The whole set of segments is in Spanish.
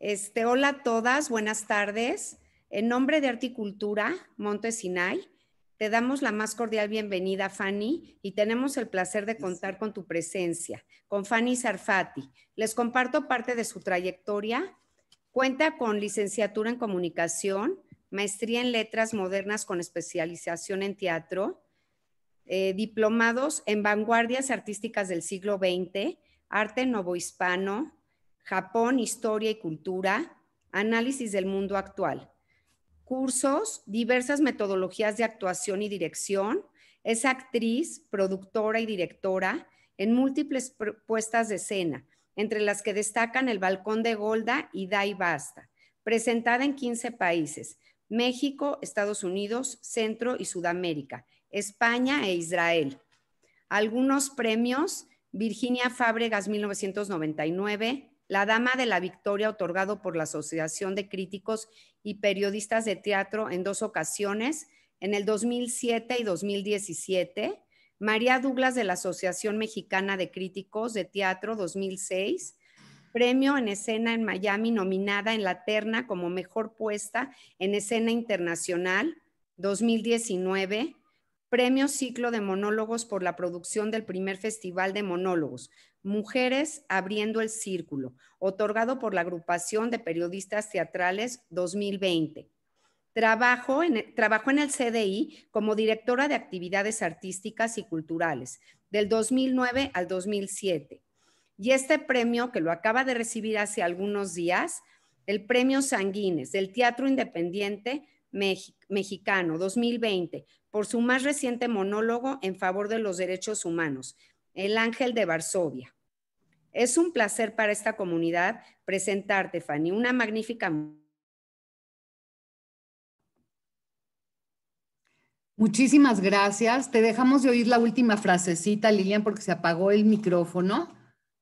Este, hola a todas, buenas tardes. En nombre de Articultura, Monte Sinai, te damos la más cordial bienvenida, Fanny, y tenemos el placer de contar con tu presencia, con Fanny Sarfati. Les comparto parte de su trayectoria. Cuenta con licenciatura en comunicación, maestría en letras modernas con especialización en teatro, eh, diplomados en vanguardias artísticas del siglo XX, arte novohispano, Japón, Historia y Cultura, Análisis del Mundo Actual. Cursos, diversas metodologías de actuación y dirección. Es actriz, productora y directora en múltiples puestas de escena, entre las que destacan El Balcón de Golda y Dai Basta, presentada en 15 países, México, Estados Unidos, Centro y Sudamérica, España e Israel. Algunos premios, Virginia Fábregas 1999, la Dama de la Victoria otorgado por la Asociación de Críticos y Periodistas de Teatro en dos ocasiones, en el 2007 y 2017, María Douglas de la Asociación Mexicana de Críticos de Teatro 2006, premio en escena en Miami nominada en la terna como mejor puesta en escena internacional 2019, premio ciclo de monólogos por la producción del primer festival de monólogos Mujeres Abriendo el Círculo, otorgado por la Agrupación de Periodistas Teatrales 2020. en, trabajó en el CDI como directora de actividades artísticas y culturales del 2009 al 2007. Y este premio, que lo acaba de recibir hace algunos días, el Premio Sanguines del Teatro Independiente Mexicano 2020, por su más reciente monólogo en favor de los derechos humanos, el Ángel de Varsovia. Es un placer para esta comunidad presentarte, Fanny, una magnífica... Muchísimas gracias. Te dejamos de oír la última frasecita, Lilian, porque se apagó el micrófono,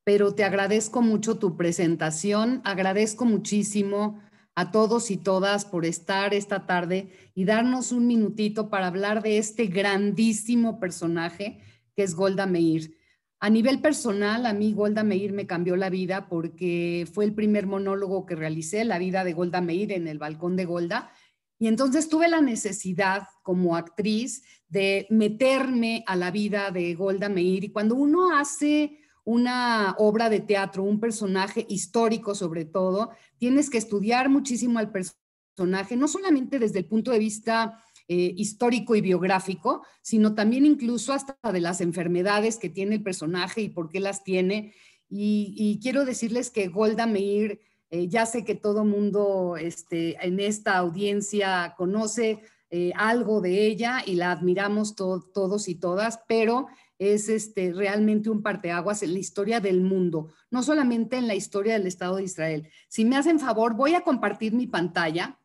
pero te agradezco mucho tu presentación. Agradezco muchísimo a todos y todas por estar esta tarde y darnos un minutito para hablar de este grandísimo personaje que es Golda Meir. A nivel personal, a mí Golda Meir me cambió la vida porque fue el primer monólogo que realicé, La vida de Golda Meir en el balcón de Golda. Y entonces tuve la necesidad como actriz de meterme a la vida de Golda Meir. Y cuando uno hace una obra de teatro, un personaje histórico sobre todo, tienes que estudiar muchísimo al personaje, no solamente desde el punto de vista eh, histórico y biográfico, sino también incluso hasta de las enfermedades que tiene el personaje y por qué las tiene. Y, quiero decirles que Golda Meir, eh, ya sé que todo mundo este, en esta audiencia conoce eh, algo de ella y la admiramos todos y todas, pero es este, realmente un parteaguas en la historia del mundo, no solamente en la historia del Estado de Israel. Si me hacen favor, voy a compartir mi pantalla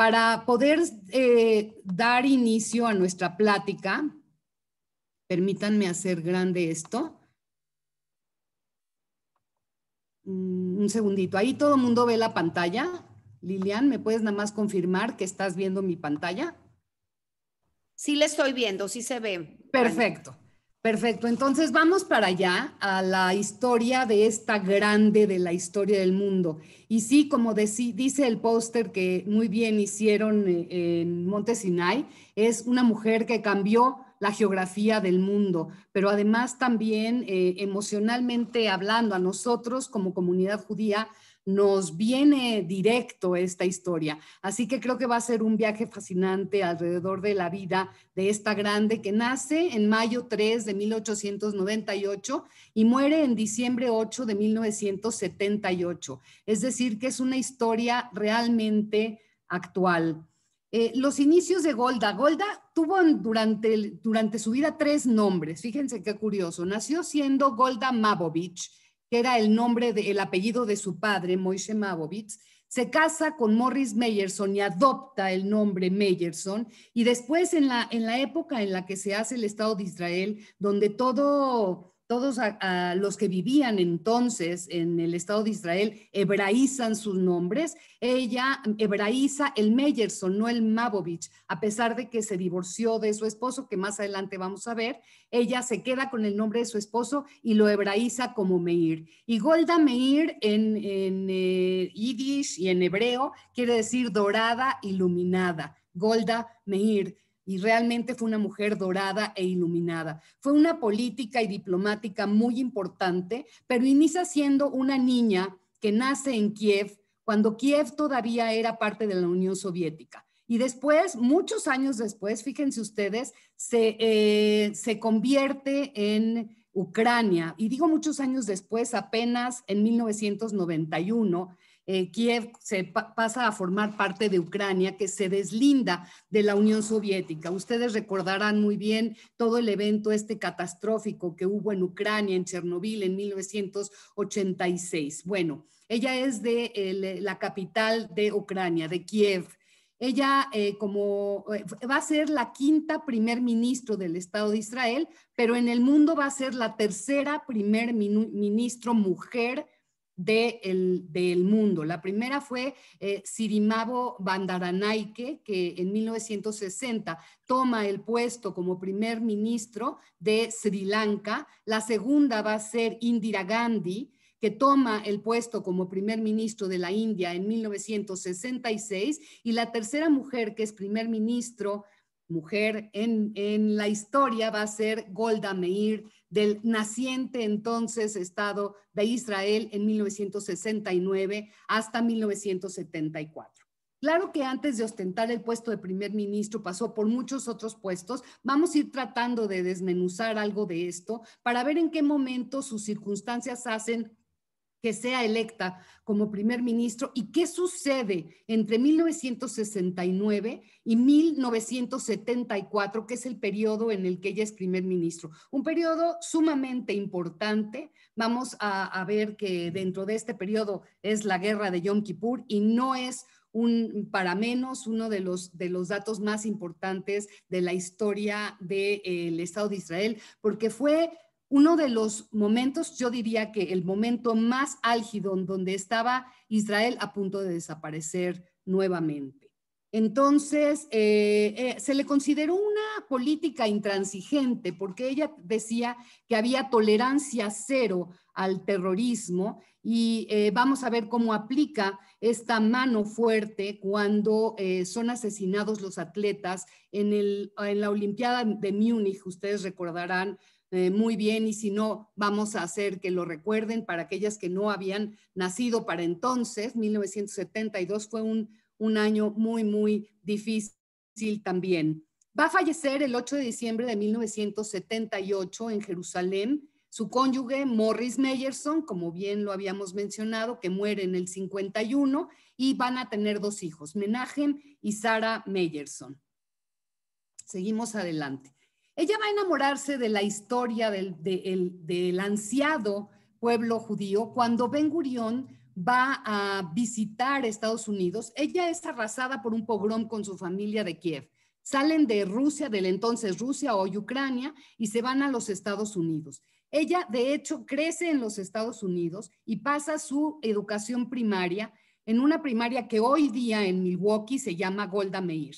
para poder eh, dar inicio a nuestra plática, permítanme hacer grande esto. Mm, un segundito, ahí todo el mundo ve la pantalla. Lilian, ¿me puedes nada más confirmar que estás viendo mi pantalla? Sí, le estoy viendo, sí se ve. Perfecto. Perfecto, entonces vamos para allá a la historia de esta grande de la historia del mundo. Y sí, como dice el póster que muy bien hicieron eh, en Monte Sinai, es una mujer que cambió la geografía del mundo, pero además también eh, emocionalmente hablando a nosotros como comunidad judía, nos viene directo esta historia. Así que creo que va a ser un viaje fascinante alrededor de la vida de esta grande que nace en mayo 3 de 1898 y muere en diciembre 8 de 1978. Es decir, que es una historia realmente actual. Eh, los inicios de Golda. Golda tuvo durante, durante su vida tres nombres. Fíjense qué curioso. Nació siendo Golda Mabovitch que era el nombre, de, el apellido de su padre, Moishe Mabovitz, se casa con Morris Meyerson y adopta el nombre Meyerson. Y después, en la, en la época en la que se hace el Estado de Israel, donde todo todos los que vivían entonces en el Estado de Israel hebraizan sus nombres. Ella hebraiza el Meyerson, no el Mabovich, a pesar de que se divorció de su esposo, que más adelante vamos a ver. Ella se queda con el nombre de su esposo y lo hebraiza como Meir. Y Golda Meir en, eh, yiddish y en hebreo quiere decir dorada, iluminada. Golda Meir y realmente fue una mujer dorada e iluminada. Fue una política y diplomática muy importante, pero inicia siendo una niña que nace en Kiev cuando Kiev todavía era parte de la Unión Soviética. Y después, muchos años después, fíjense ustedes, se, eh, convierte en Ucrania. Y digo muchos años después, apenas en 1991, eh, Kiev se pasa a formar parte de Ucrania, que se deslinda de la Unión Soviética. Ustedes recordarán muy bien todo el evento este catastrófico que hubo en Ucrania, en Chernobyl, en 1986. Bueno, ella es de la capital de Ucrania, de Kiev. Ella eh, como eh, va a ser la quinta primer ministro del Estado de Israel, pero en el mundo va a ser la tercera primer ministro mujer del mundo. La primera fue eh, Sirimabo Bandaranaike, que en 1960 toma el puesto como primer ministro de Sri Lanka. La segunda va a ser Indira Gandhi, que toma el puesto como primer ministro de la India en 1966. Y la tercera mujer que es primer ministro mujer en, la historia va a ser Golda Meir del naciente entonces Estado de Israel en 1969 hasta 1974. Claro que antes de ostentar el puesto de primer ministro pasó por muchos otros puestos. Vamos a ir tratando de desmenuzar algo de esto para ver en qué momento sus circunstancias hacen que sea electa como primer ministro y qué sucede entre 1969 y 1974, que es el periodo en el que ella es primer ministro. Un periodo sumamente importante. Vamos a, ver que dentro de este periodo es la guerra de Yom Kippur y no es un, para menos uno de los, de los datos más importantes de la historia del de, Estado de Israel, porque fue uno de los momentos, yo diría que el momento más álgido en donde estaba Israel a punto de desaparecer nuevamente. Entonces, eh, eh, se le consideró una política intransigente porque ella decía que había tolerancia cero al terrorismo y eh, vamos a ver cómo aplica esta mano fuerte cuando son asesinados los atletas en, en la Olimpiada de Múnich, ustedes recordarán, eh, muy bien y si no, vamos a hacer que lo recuerden para aquellas que no habían nacido para entonces. 1972 fue un, año muy, muy difícil también. Va a fallecer el 8 de diciembre de 1978 en Jerusalén su cónyuge Morris Meyerson, como bien lo habíamos mencionado, que muere en el 51 y van a tener dos hijos, Menachem y Sara Meyerson. Seguimos adelante. Ella va a enamorarse de la historia del, ansiado pueblo judío cuando Ben Gurión va a visitar Estados Unidos. Ella es arrasada por un pogrom con su familia de Kiev. Salen de Rusia, del entonces Rusia, o Ucrania, y se van a los Estados Unidos. Ella, de hecho, crece en los Estados Unidos y pasa su educación primaria en una primaria que hoy día en Milwaukee se llama Golda Meir.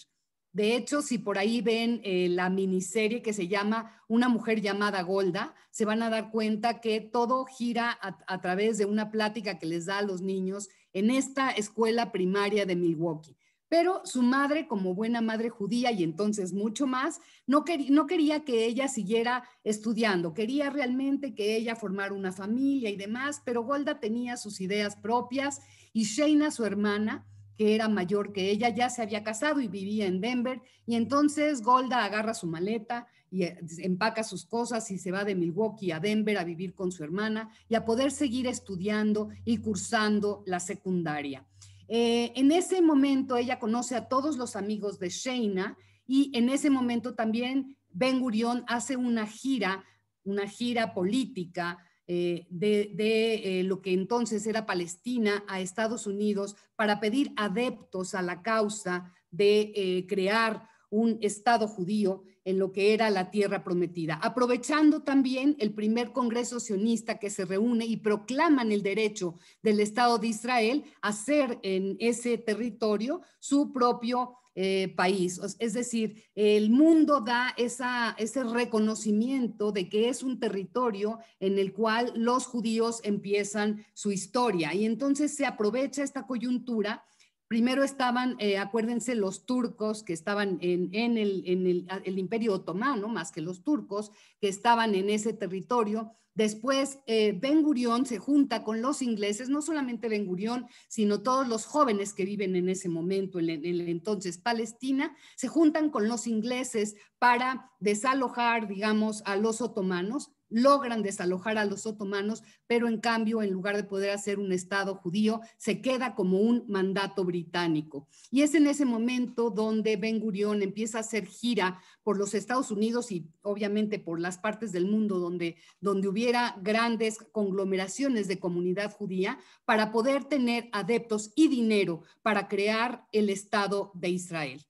De hecho, si por ahí ven eh, la miniserie que se llama Una mujer llamada Golda, se van a dar cuenta que todo gira a, través de una plática que les da a los niños en esta escuela primaria de Milwaukee. Pero su madre, como buena madre judía y entonces mucho más, no, quería que ella siguiera estudiando, quería realmente que ella formara una familia y demás, pero Golda tenía sus ideas propias y Shaina, su hermana, era mayor que ella, ya se había casado y vivía en Denver. Y entonces Golda agarra su maleta y eh, empaca sus cosas y se va de Milwaukee a Denver a vivir con su hermana y a poder seguir estudiando y cursando la secundaria. Eh, en ese momento ella conoce a todos los amigos de Sheina y en ese momento también Ben Gurión hace una gira, una gira política eh, de, eh, lo que entonces era Palestina a Estados Unidos para pedir adeptos a la causa de eh, crear un Estado judío en lo que era la tierra prometida, aprovechando también el primer Congreso sionista que se reúne y proclaman el derecho del Estado de Israel a ser en ese territorio su propio eh, país. Es decir, el mundo da ese reconocimiento de que es un territorio en el cual los judíos empiezan su historia y entonces se aprovecha esta coyuntura Primero estaban, eh, acuérdense, los turcos que estaban en, el, Imperio Otomano, más que los turcos, que estaban en ese territorio, Después, eh, Ben Gurión se junta con los ingleses, no solamente Ben Gurión, sino todos los jóvenes que viven en ese momento, en en el entonces Palestina, se juntan con los ingleses para desalojar, digamos, a los otomanos logran desalojar a los otomanos, pero en cambio, en lugar de poder hacer un Estado judío, se queda como un mandato británico. Y es en ese momento donde Ben Gurión empieza a hacer gira por los Estados Unidos y obviamente por las partes del mundo donde, donde hubiera grandes conglomeraciones de comunidad judía para poder tener adeptos y dinero para crear el Estado de Israel.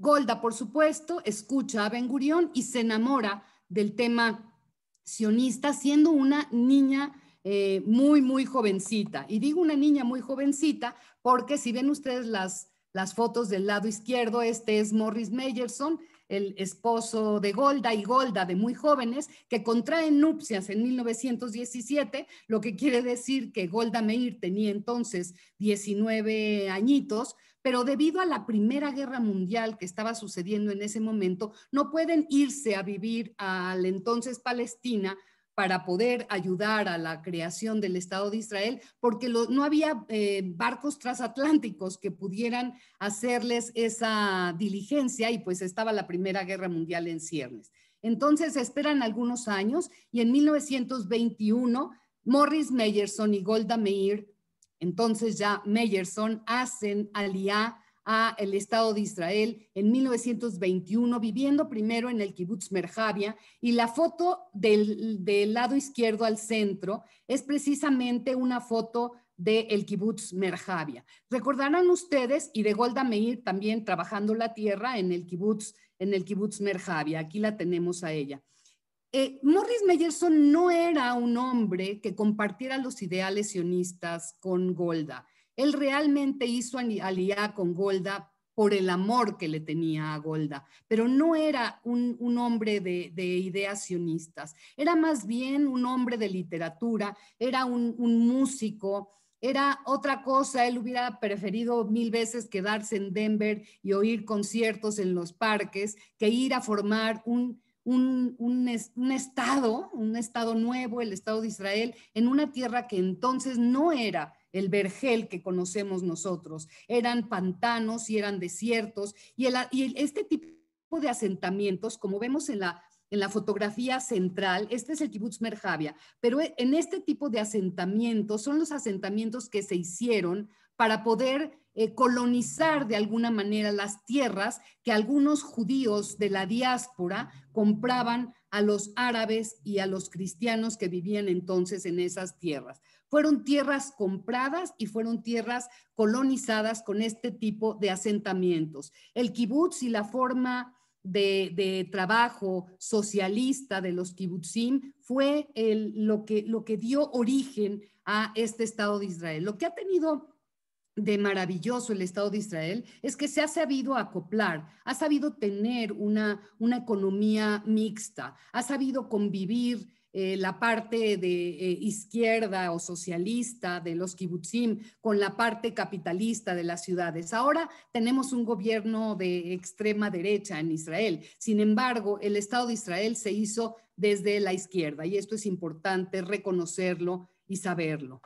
Golda, por supuesto, escucha a Ben Gurión y se enamora del tema sionista, siendo una niña eh, muy, muy jovencita. Y digo una niña muy jovencita porque si ven ustedes las, las fotos del lado izquierdo, este es Morris Meyerson, el esposo de Golda y Golda de muy jóvenes, que contraen nupcias en 1917, lo que quiere decir que Golda Meir tenía entonces 19 añitos, pero debido a la Primera Guerra Mundial que estaba sucediendo en ese momento, no pueden irse a vivir al entonces Palestina para poder ayudar a la creación del Estado de Israel, porque no había eh, barcos transatlánticos que pudieran hacerles esa diligencia y pues estaba la Primera Guerra Mundial en ciernes. Entonces esperan algunos años y en 1921 Morris Meyerson y Golda Meir, entonces ya Meyerson, hacen aliá a el Estado de Israel en 1921, viviendo primero en el kibbutz Merjavia, y la foto del, lado izquierdo al centro es precisamente una foto del el kibbutz Merjavia. Recordarán ustedes, y de Golda Meir también trabajando la tierra en el kibbutz, en el kibbutz Merjavia, aquí la tenemos a ella. Eh, Morris Meyerson no era un hombre que compartiera los ideales sionistas con Golda. Él realmente hizo alianza con Golda por el amor que le tenía a Golda, pero no era un, hombre de, ideas sionistas, era más bien un hombre de literatura, era un, músico, era otra cosa, él hubiera preferido mil veces quedarse en Denver y oír conciertos en los parques que ir a formar un, estado, un estado nuevo, el estado de Israel, en una tierra que entonces no era el vergel que conocemos nosotros. Eran pantanos y eran desiertos y, este tipo de asentamientos, como vemos en la, en la fotografía central, este es el kibbutz Merjavia, pero e, en este tipo de asentamientos son los asentamientos que se hicieron para poder eh, colonizar de alguna manera las tierras que algunos judíos de la diáspora compraban a los árabes y a los cristianos que vivían entonces en esas tierras. Fueron tierras compradas y fueron tierras colonizadas con este tipo de asentamientos. El kibutz y la forma de, trabajo socialista de los kibutzim fue lo, que, lo que dio origen a este Estado de Israel. Lo que ha tenido de maravilloso el Estado de Israel es que se ha sabido acoplar, ha sabido tener una, economía mixta, ha sabido convivir eh, la parte de eh, izquierda o socialista de los kibbutzim con la parte capitalista de las ciudades. Ahora tenemos un gobierno de extrema derecha en Israel. Sin embargo, el Estado de Israel se hizo desde la izquierda y esto es importante reconocerlo y saberlo.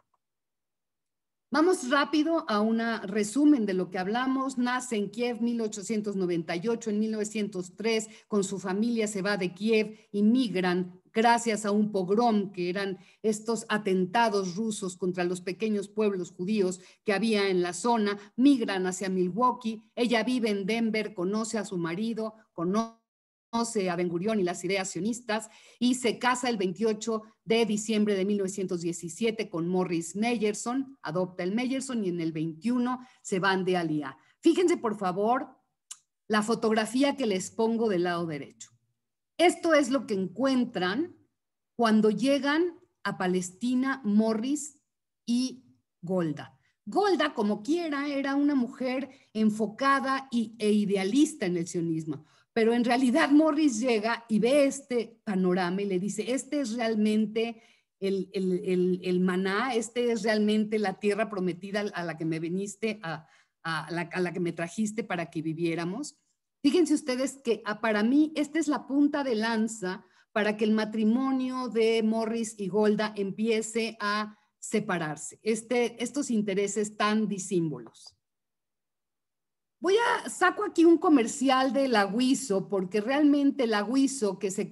Vamos rápido a un resumen de lo que hablamos. Nace en Kiev 1898, en 1903 con su familia se va de Kiev y migran gracias a un pogrom, que eran estos atentados rusos contra los pequeños pueblos judíos que había en la zona, migran hacia Milwaukee, ella vive en Denver, conoce a su marido, conoce a Ben y las ideas sionistas y se casa el 28 de diciembre de 1917 con Morris Meyerson, adopta el Meyerson y en el 21 se van de alía Fíjense por favor la fotografía que les pongo del lado derecho. Esto es lo que encuentran cuando llegan a Palestina Morris y Golda. Golda, como quiera, era una mujer enfocada e idealista en el sionismo. Pero en realidad Morris llega y ve este panorama y le dice, este es realmente el, maná, este es realmente la tierra prometida a la que me viniste, a, la, que me trajiste para que viviéramos. Fíjense ustedes que ah, para mí esta es la punta de lanza para que el matrimonio de Morris y Golda empiece a separarse, este, estos intereses tan disímbolos. Voy a, saco aquí un comercial de Laguizo porque realmente el que,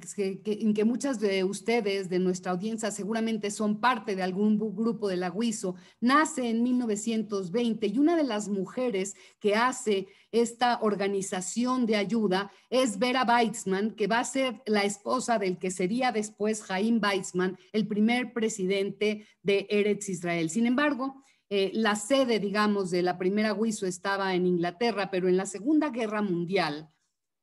en que muchas de ustedes de nuestra audiencia seguramente son parte de algún grupo de Laguizo, nace en 1920 y una de las mujeres que hace esta organización de ayuda es Vera Weizmann, que va a ser la esposa del que sería después Jaim Weizmann, el primer presidente de Eretz Israel. Sin embargo, eh, la sede, digamos, de la primera WISO estaba en Inglaterra, pero en la Segunda Guerra Mundial,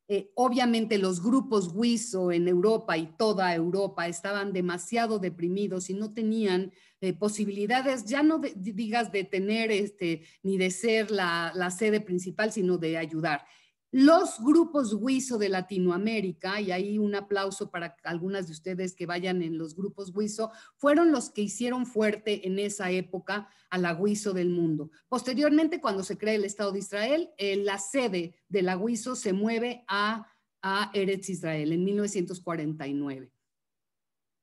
eh, obviamente los grupos WISO en Europa y toda Europa estaban demasiado deprimidos y no tenían eh, posibilidades, ya no digas de tener este, ni de ser la sede principal, sino de ayudar los grupos WISO de Latinoamérica, y ahí un aplauso para algunas de ustedes que vayan en los grupos WISO, fueron los que hicieron fuerte en esa época a la WISO del mundo. Posteriormente, cuando se crea el Estado de Israel, eh, la sede de la WISO se mueve a, a Eretz Israel en 1949.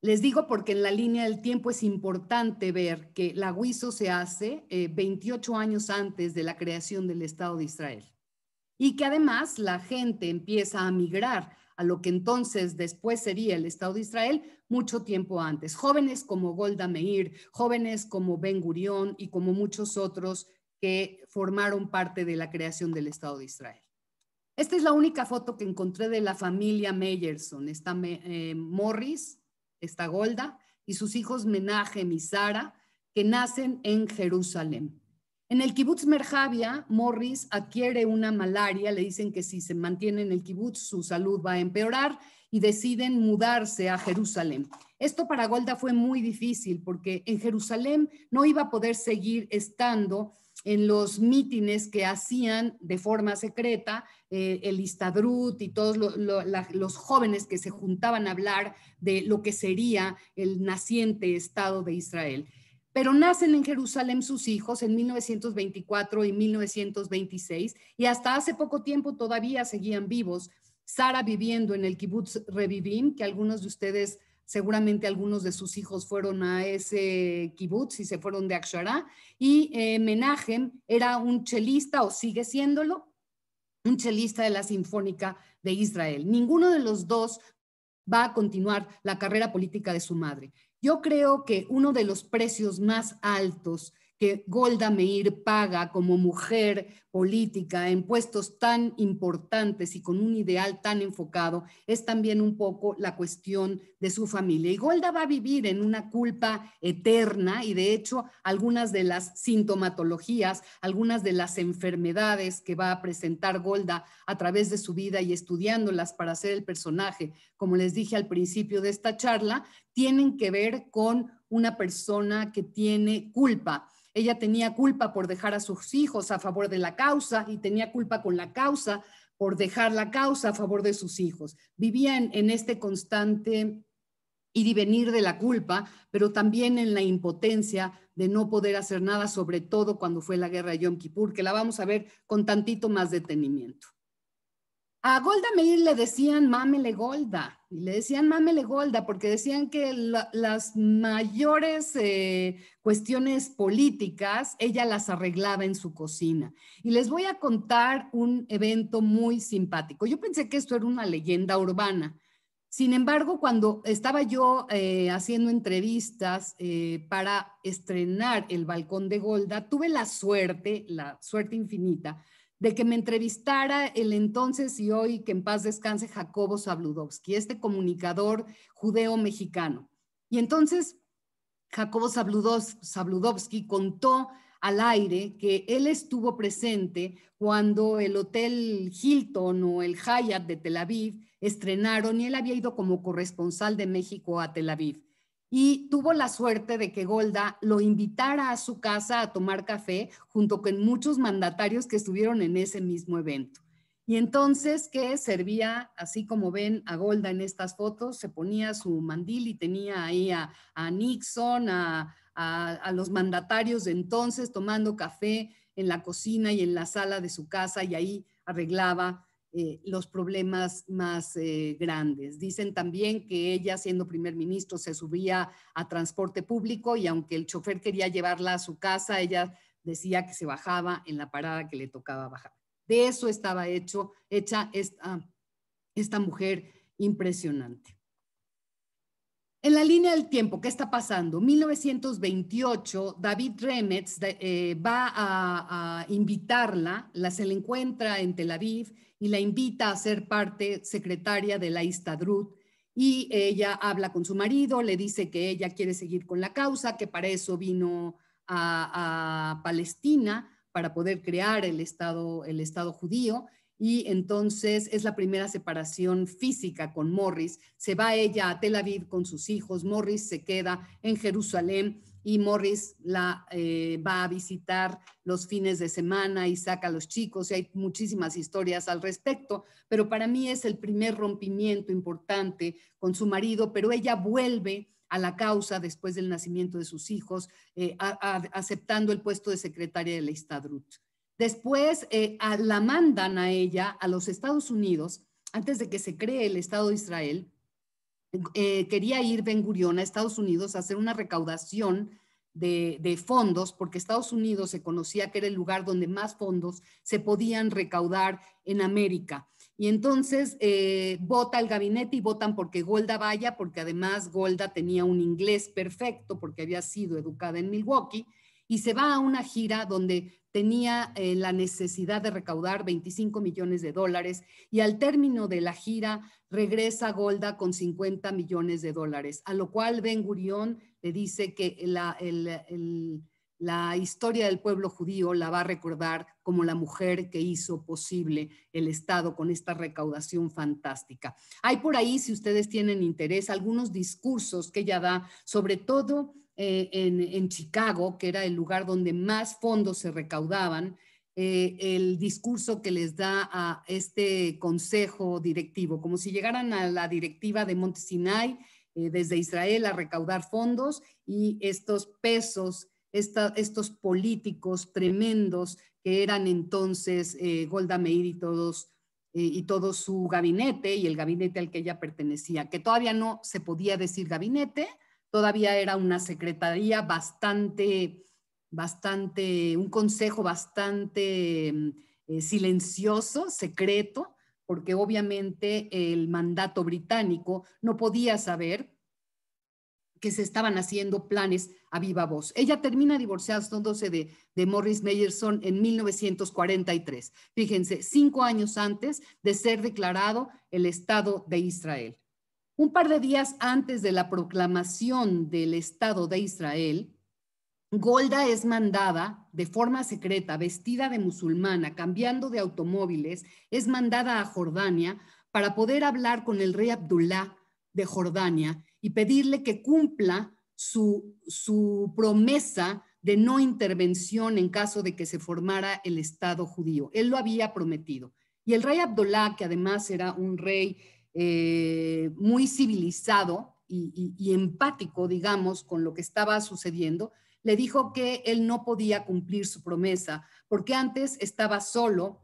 Les digo porque en la línea del tiempo es importante ver que la WISO se hace 28 eh, años antes de la creación del Estado de Israel y que además la gente empieza a migrar a lo que entonces después sería el Estado de Israel mucho tiempo antes. Jóvenes como Golda Meir, jóvenes como Ben Gurión y como muchos otros que formaron parte de la creación del Estado de Israel. Esta es la única foto que encontré de la familia Meyerson. Está eh, Morris, está Golda y sus hijos Menahem y Sara, que nacen en Jerusalén. En el kibutz Merjavia, Morris adquiere una malaria, le dicen que si se mantiene en el kibutz su salud va a empeorar y deciden mudarse a Jerusalén. Esto para Golda fue muy difícil porque en Jerusalén no iba a poder seguir estando en los mítines que hacían de forma secreta eh, el Istadrut y todos los jóvenes que se juntaban a hablar de lo que sería el naciente Estado de Israel pero nacen en Jerusalén sus hijos en 1924 y 1926 y hasta hace poco tiempo todavía seguían vivos. Sara viviendo en el kibbutz Revivim, que algunos de ustedes, seguramente algunos de sus hijos fueron a ese kibbutz y se fueron de Akshara. Y eh, Menahem era un chelista o sigue siéndolo, un chelista de la Sinfónica de Israel. Ninguno de los dos va a continuar la carrera política de su madre. Yo creo que uno de los precios más altos que Golda Meir paga como mujer política en puestos tan importantes y con un ideal tan enfocado es también un poco la cuestión de su familia. Y Golda va a vivir en una culpa eterna y de hecho algunas de las sintomatologías, algunas de las enfermedades que va a presentar Golda a través de su vida y estudiándolas para hacer el personaje, como les dije al principio de esta charla, tienen que ver con una persona que tiene culpa. Ella tenía culpa por dejar a sus hijos a favor de la casa causa y tenía culpa con la causa por dejar la causa a favor de sus hijos. Vivía en, en este constante ir y venir de la culpa, pero también en la impotencia de no poder hacer nada, sobre todo cuando fue la guerra de Yom Kippur, que la vamos a ver con tantito más detenimiento. A Golda Meir le decían Mamele Golda, y le decían Mamele Golda porque decían que las mayores eh, cuestiones políticas ella las arreglaba en su cocina. Y les voy a contar un evento muy simpático. Yo pensé que esto era una leyenda urbana. Sin embargo, cuando estaba yo eh, haciendo entrevistas eh, para estrenar El Balcón de Golda, tuve la suerte, la suerte infinita, de que me entrevistara el entonces y hoy que en paz descanse Jacobo sabludowski este comunicador judeo-mexicano. Y entonces Jacobo sabludowski contó al aire que él estuvo presente cuando el Hotel Hilton o el Hyatt de Tel Aviv estrenaron y él había ido como corresponsal de México a Tel Aviv y tuvo la suerte de que Golda lo invitara a su casa a tomar café junto con muchos mandatarios que estuvieron en ese mismo evento. Y entonces ¿qué servía, así como ven a Golda en estas fotos, se ponía su mandil y tenía ahí a, a Nixon, a, a, los mandatarios de entonces tomando café en la cocina y en la sala de su casa y ahí arreglaba eh, los problemas más eh, grandes. Dicen también que ella, siendo primer ministro, se subía a transporte público y aunque el chofer quería llevarla a su casa, ella decía que se bajaba en la parada que le tocaba bajar. De eso estaba hecho, hecha esta, mujer impresionante. En la línea del tiempo, ¿qué está pasando? 1928, David Remetz eh, va a, invitarla, la, se la encuentra en Tel Aviv y la invita a ser parte secretaria de la Istadrut. Y ella habla con su marido, le dice que ella quiere seguir con la causa, que para eso vino a, a Palestina, para poder crear el Estado, el Estado judío. Y entonces es la primera separación física con Morris. Se va ella a Tel Aviv con sus hijos, Morris se queda en Jerusalén y Morris la eh, va a visitar los fines de semana y saca a los chicos y hay muchísimas historias al respecto, pero para mí es el primer rompimiento importante con su marido, pero ella vuelve a la causa después del nacimiento de sus hijos, eh, aceptando el puesto de secretaria de la Istadrut. Después eh, la mandan a ella a los Estados Unidos, antes de que se cree el Estado de Israel, eh, quería ir Ben Gurion a Estados Unidos a hacer una recaudación de, fondos, porque Estados Unidos se conocía que era el lugar donde más fondos se podían recaudar en América. Y entonces eh, vota el gabinete y votan porque Golda vaya, porque además Golda tenía un inglés perfecto porque había sido educada en Milwaukee, y se va a una gira donde tenía eh, la necesidad de recaudar 25 millones de dólares y al término de la gira regresa Golda con 50 millones de dólares, a lo cual Ben Gurión le dice que la, la historia del pueblo judío la va a recordar como la mujer que hizo posible el Estado con esta recaudación fantástica. Hay por ahí, si ustedes tienen interés, algunos discursos que ella da, sobre todo eh, en, Chicago, que era el lugar donde más fondos se recaudaban, eh, el discurso que les da a este consejo directivo, como si llegaran a la directiva de Monte Sinai eh, desde Israel a recaudar fondos y estos pesos, estos políticos tremendos que eran entonces Golda Meir y todos y todo su gabinete y el gabinete al que ella pertenecía, que todavía no se podía decir gabinete, todavía era una secretaría bastante, bastante, un consejo bastante mm, eh, silencioso, secreto, porque obviamente el mandato británico no podía saber que se estaban haciendo planes a viva voz. Ella termina divorciándose de, de Morris Meyerson en 1943, fíjense, cinco años antes de ser declarado el Estado de Israel. Un par de días antes de la proclamación del Estado de Israel, Golda es mandada de forma secreta, vestida de musulmana, cambiando de automóviles, es mandada a Jordania para poder hablar con el rey Abdullah de Jordania y pedirle que cumpla su, promesa de no intervención en caso de que se formara el Estado judío. Él lo había prometido. Y el rey Abdullah, que además era un rey eh, muy civilizado y, empático, digamos, con lo que estaba sucediendo, le dijo que él no podía cumplir su promesa, porque antes estaba solo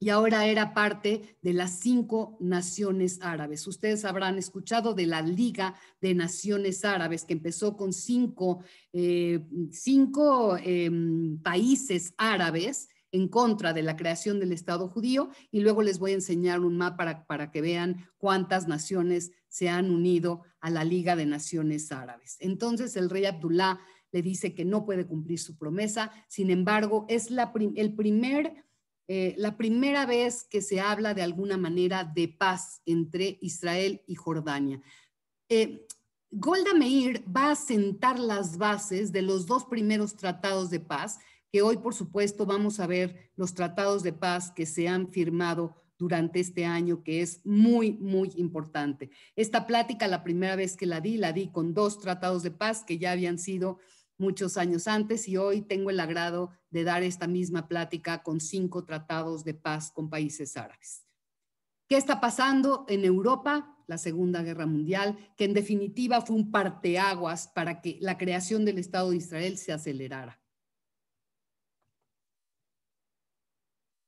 y ahora era parte de las cinco naciones árabes. Ustedes habrán escuchado de la Liga de Naciones Árabes, que empezó con cinco, eh, em, países árabes en contra de la creación del Estado judío y luego les voy a enseñar un mapa para, que vean cuántas naciones se han unido a la Liga de Naciones Árabes. Entonces el rey Abdullah le dice que no puede cumplir su promesa, sin embargo es la, el primer, eh, la primera vez que se habla de alguna manera de paz entre Israel y Jordania. Eh, Golda Meir va a sentar las bases de los dos primeros tratados de paz que hoy, por supuesto, vamos a ver los tratados de paz que se han firmado durante este año, que es muy, muy importante. Esta plática, la primera vez que la di, la di con dos tratados de paz que ya habían sido muchos años antes y hoy tengo el agrado de dar esta misma plática con cinco tratados de paz con países árabes. ¿Qué está pasando en Europa? La Segunda Guerra Mundial, que en definitiva fue un parteaguas para que la creación del Estado de Israel se acelerara.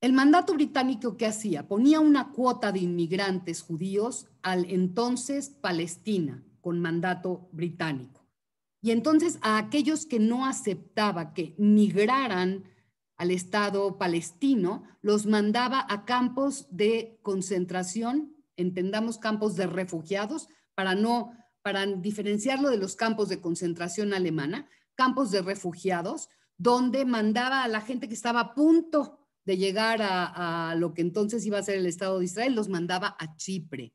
El mandato británico que hacía ponía una cuota de inmigrantes judíos al entonces Palestina con mandato británico. Y entonces a aquellos que no aceptaba que migraran al Estado palestino, los mandaba a campos de concentración, entendamos campos de refugiados, para no para diferenciarlo de los campos de concentración alemana, campos de refugiados, donde mandaba a la gente que estaba a punto de llegar a, lo que entonces iba a ser el Estado de Israel, los mandaba a Chipre.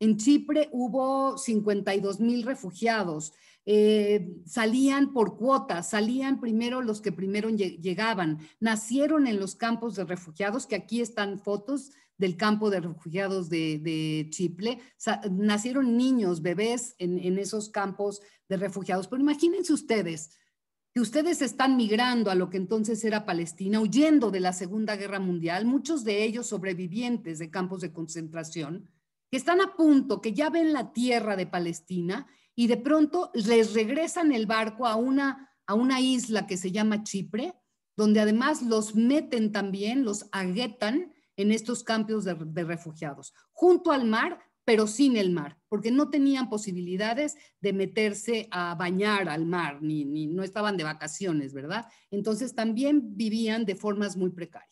En Chipre hubo 52 mil refugiados. Eh, salían por cuotas, salían primero los que primero llegaban, nacieron en los campos de refugiados, que aquí están fotos del campo de refugiados de, Chipre, nacieron niños, bebés en esos campos de refugiados. Pero imagínense ustedes, que ustedes están migrando a lo que entonces era Palestina, huyendo de la Segunda Guerra Mundial, muchos de ellos sobrevivientes de campos de concentración, que están a punto, que ya ven la tierra de Palestina y de pronto les regresan el barco a una, a una isla que se llama Chipre, donde además los meten también, los aguetan en estos campos de refugiados. Junto al mar pero sin el mar, porque no tenían posibilidades de meterse a bañar al mar, ni, no estaban de vacaciones, ¿verdad? Entonces también vivían de formas muy precarias.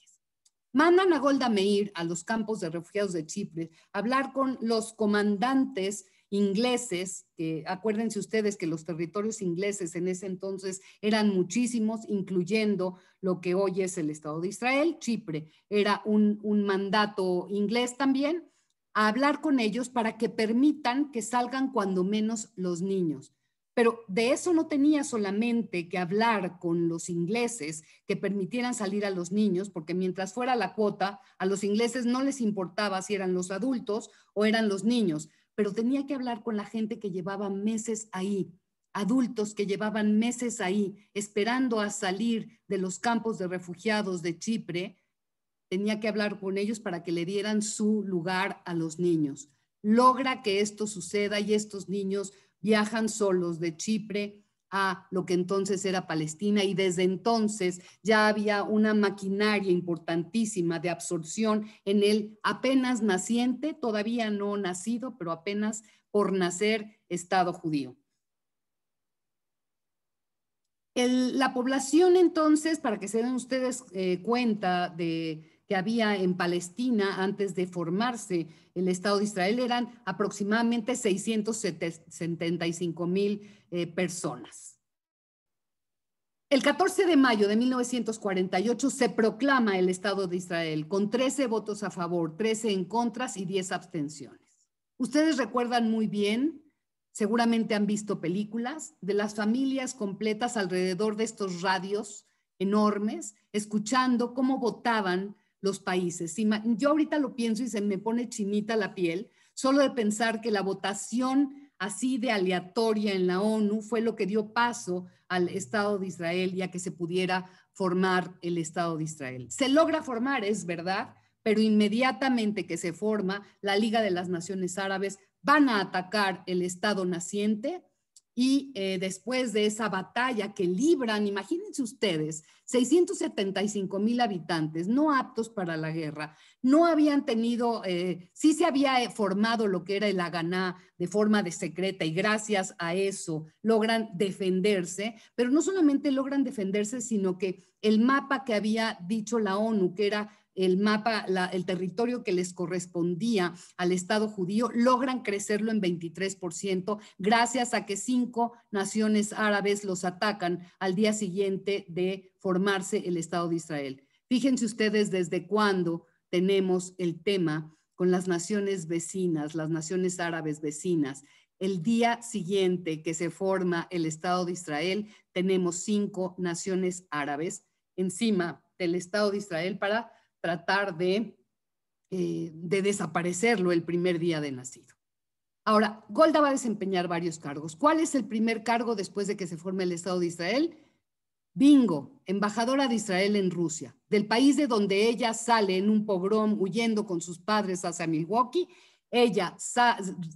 Mandan a Golda Meir a los campos de refugiados de Chipre hablar con los comandantes ingleses, que acuérdense ustedes que los territorios ingleses en ese entonces eran muchísimos, incluyendo lo que hoy es el Estado de Israel, Chipre era un mandato inglés también, a hablar con ellos para que permitan que salgan cuando menos los niños. Pero de eso no tenía solamente que hablar con los ingleses que permitieran salir a los niños, porque mientras fuera la cuota, a los ingleses no les importaba si eran los adultos o eran los niños, pero tenía que hablar con la gente que llevaba meses ahí, adultos que llevaban meses ahí esperando a salir de los campos de refugiados de Chipre tenía que hablar con ellos para que le dieran su lugar a los niños. Logra que esto suceda y estos niños viajan solos de Chipre a lo que entonces era Palestina y desde entonces ya había una maquinaria importantísima de absorción en el apenas naciente, todavía no nacido, pero apenas por nacer Estado judío. la población entonces, para que se den ustedes eh, cuenta de, que había en Palestina antes de formarse el Estado de Israel eran aproximadamente 675 mil eh, personas. El 14 de mayo de 1948 se proclama el Estado de Israel con 13 votos a favor, 13 en contras y 10 abstenciones. Ustedes recuerdan muy bien, seguramente han visto películas de las familias completas alrededor de estos radios enormes, escuchando cómo votaban los países. Yo ahorita lo pienso y se me pone chinita la piel, solo de pensar que la votación así de aleatoria en la ONU fue lo que dio paso al Estado de Israel y a que se pudiera formar el Estado de Israel. Se logra formar, es verdad, pero inmediatamente que se forma la Liga de las Naciones Árabes, van a atacar el Estado naciente y eh, después de esa batalla que libran, imagínense ustedes, 675 mil habitantes no aptos para la guerra, no habían tenido, eh, sí se había eh, formado lo que era el Haganá de forma de secreta y gracias a eso logran defenderse, pero no solamente logran defenderse, sino que el mapa que había dicho la ONU, que era el mapa, el territorio que les correspondía al Estado judío, logran crecerlo en 23%, gracias a que cinco naciones árabes los atacan al día siguiente de formarse el Estado de Israel. Fíjense ustedes desde cuándo tenemos el tema con las naciones vecinas, las naciones árabes vecinas. El día siguiente que se forma el Estado de Israel, tenemos cinco naciones árabes encima del Estado de Israel para tratar de, eh, de desaparecerlo el primer día de nacido. Ahora, Golda va a desempeñar varios cargos. ¿Cuál es el primer cargo después de que se forme el Estado de Israel? Bingo, embajadora de Israel en Rusia, del país de donde ella sale en un pogrom huyendo con sus padres hacia Milwaukee, ella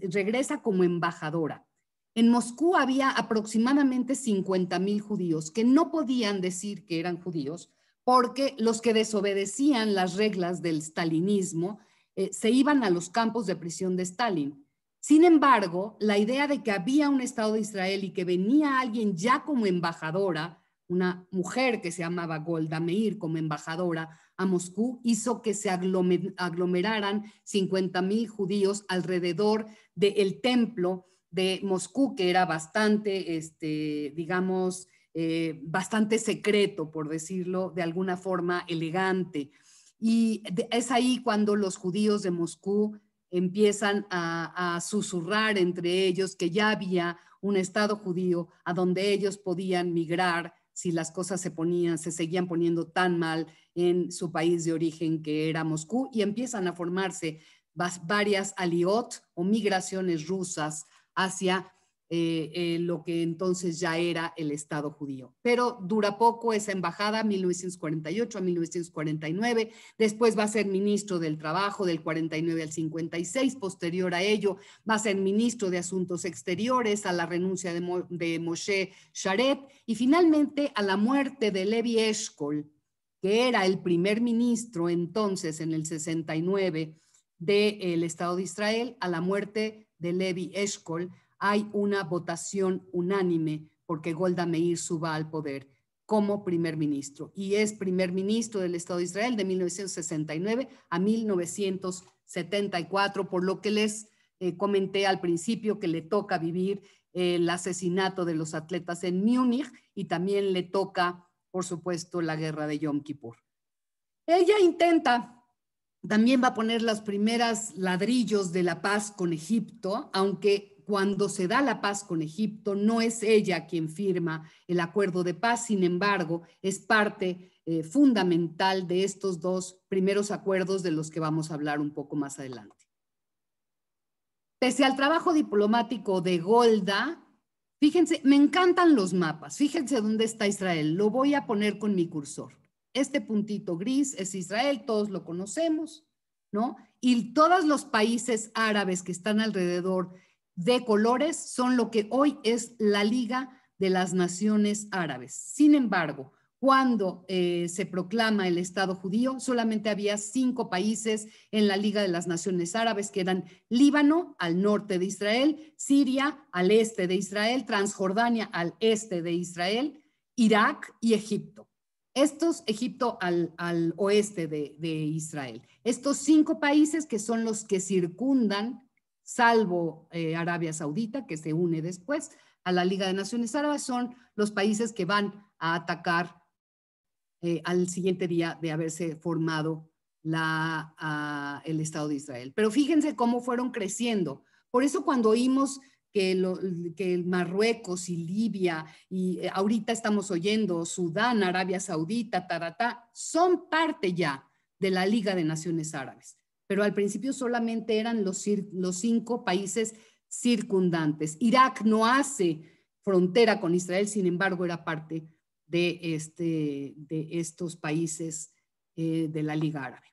regresa como embajadora. En Moscú había aproximadamente 50 mil judíos que no podían decir que eran judíos porque los que desobedecían las reglas del stalinismo eh, se iban a los campos de prisión de Stalin. Sin embargo, la idea de que había un Estado de Israel y que venía alguien ya como embajadora, una mujer que se llamaba Golda Meir como embajadora a Moscú, hizo que se aglomeraran 50.000 judíos alrededor del templo de Moscú, que era bastante, este, digamos, eh, bastante secreto, por decirlo de alguna forma elegante. Y es ahí cuando los judíos de Moscú empiezan a, susurrar entre ellos que ya había un Estado judío a donde ellos podían migrar si las cosas se ponían, se seguían poniendo tan mal en su país de origen que era Moscú, y empiezan a formarse varias aliot o migraciones rusas hacia eh, eh, lo que entonces ya era el Estado judío. Pero dura poco esa embajada, 1948 a 1949, después va a ser ministro del Trabajo del 49 al 56, posterior a ello va a ser ministro de Asuntos Exteriores a la renuncia de, Moshe Sharet y finalmente a la muerte de Levi Eshkol, que era el primer ministro entonces en el 69 del Estado de Israel, a la muerte de Levi Eshkol hay una votación unánime porque Golda Meir suba al poder como primer ministro y es primer ministro del Estado de Israel de 1969 a 1974, por lo que les eh, comenté al principio que le toca vivir el asesinato de los atletas en Múnich y también le toca, por supuesto, la guerra de Yom Kippur. Ella intenta, también va a poner los primeros ladrillos de la paz con Egipto, aunque cuando se da la paz con Egipto, no es ella quien firma el acuerdo de paz, sin embargo, es parte eh, fundamental de estos dos primeros acuerdos de los que vamos a hablar un poco más adelante. Pese al trabajo diplomático de Golda, fíjense, me encantan los mapas, fíjense dónde está Israel, lo voy a poner con mi cursor. Este puntito gris es Israel, todos lo conocemos, ¿no? Y todos los países árabes que están alrededor de colores son lo que hoy es la Liga de las Naciones Árabes. Sin embargo, cuando eh, se proclama el Estado judío, solamente había cinco países en la Liga de las Naciones Árabes, que eran Líbano al norte de Israel, Siria al este de Israel, Transjordania al este de Israel, Irak y Egipto. Estos, Egipto al, oeste de Israel. Estos cinco países que son los que circundan salvo eh, Arabia Saudita, que se une después a la Liga de Naciones Árabes, son los países que van a atacar eh, al siguiente día de haberse formado ah, el Estado de Israel. Pero fíjense cómo fueron creciendo. Por eso cuando oímos que, Marruecos y Libia, y eh, ahorita estamos oyendo Sudán, Arabia Saudita, Taratá, son parte ya de la Liga de Naciones Árabes pero al principio solamente eran los, cinco países circundantes. Irak no hace frontera con Israel, sin embargo, era parte de, este, estos países eh, de la Liga Árabe.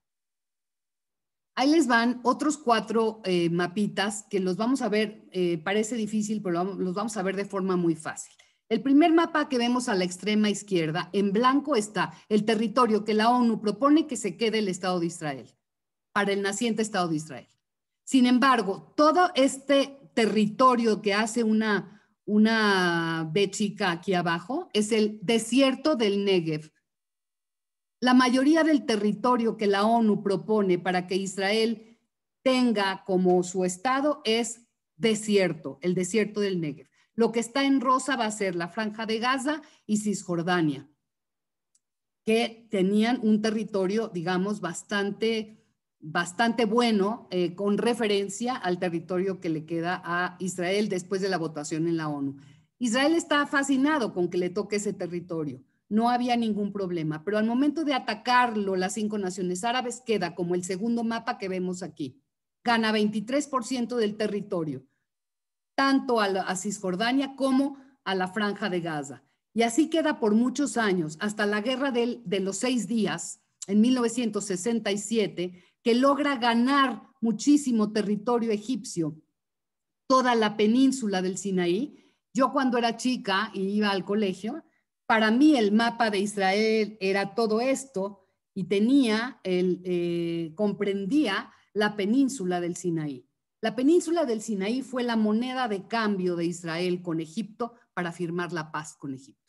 Ahí les van otros cuatro eh, mapitas que los vamos a ver, eh, parece difícil, pero los vamos a ver de forma muy fácil. El primer mapa que vemos a la extrema izquierda, en blanco está el territorio que la ONU propone que se quede el Estado de Israel para el naciente Estado de Israel. Sin embargo, todo este territorio que hace una, una B aquí abajo es el desierto del Negev. La mayoría del territorio que la ONU propone para que Israel tenga como su estado es desierto, el desierto del Negev. Lo que está en rosa va a ser la franja de Gaza y Cisjordania, que tenían un territorio, digamos, bastante bastante bueno eh, con referencia al territorio que le queda a Israel después de la votación en la ONU. Israel está fascinado con que le toque ese territorio, no había ningún problema, pero al momento de atacarlo las cinco naciones árabes queda como el segundo mapa que vemos aquí, gana 23% del territorio, tanto a, Cisjordania como a la franja de Gaza. Y así queda por muchos años, hasta la guerra de los seis días en 1967 que logra ganar muchísimo territorio egipcio, toda la península del Sinaí. Yo cuando era chica y iba al colegio, para mí el mapa de Israel era todo esto y tenía, el, eh, comprendía la península del Sinaí. La península del Sinaí fue la moneda de cambio de Israel con Egipto para firmar la paz con Egipto.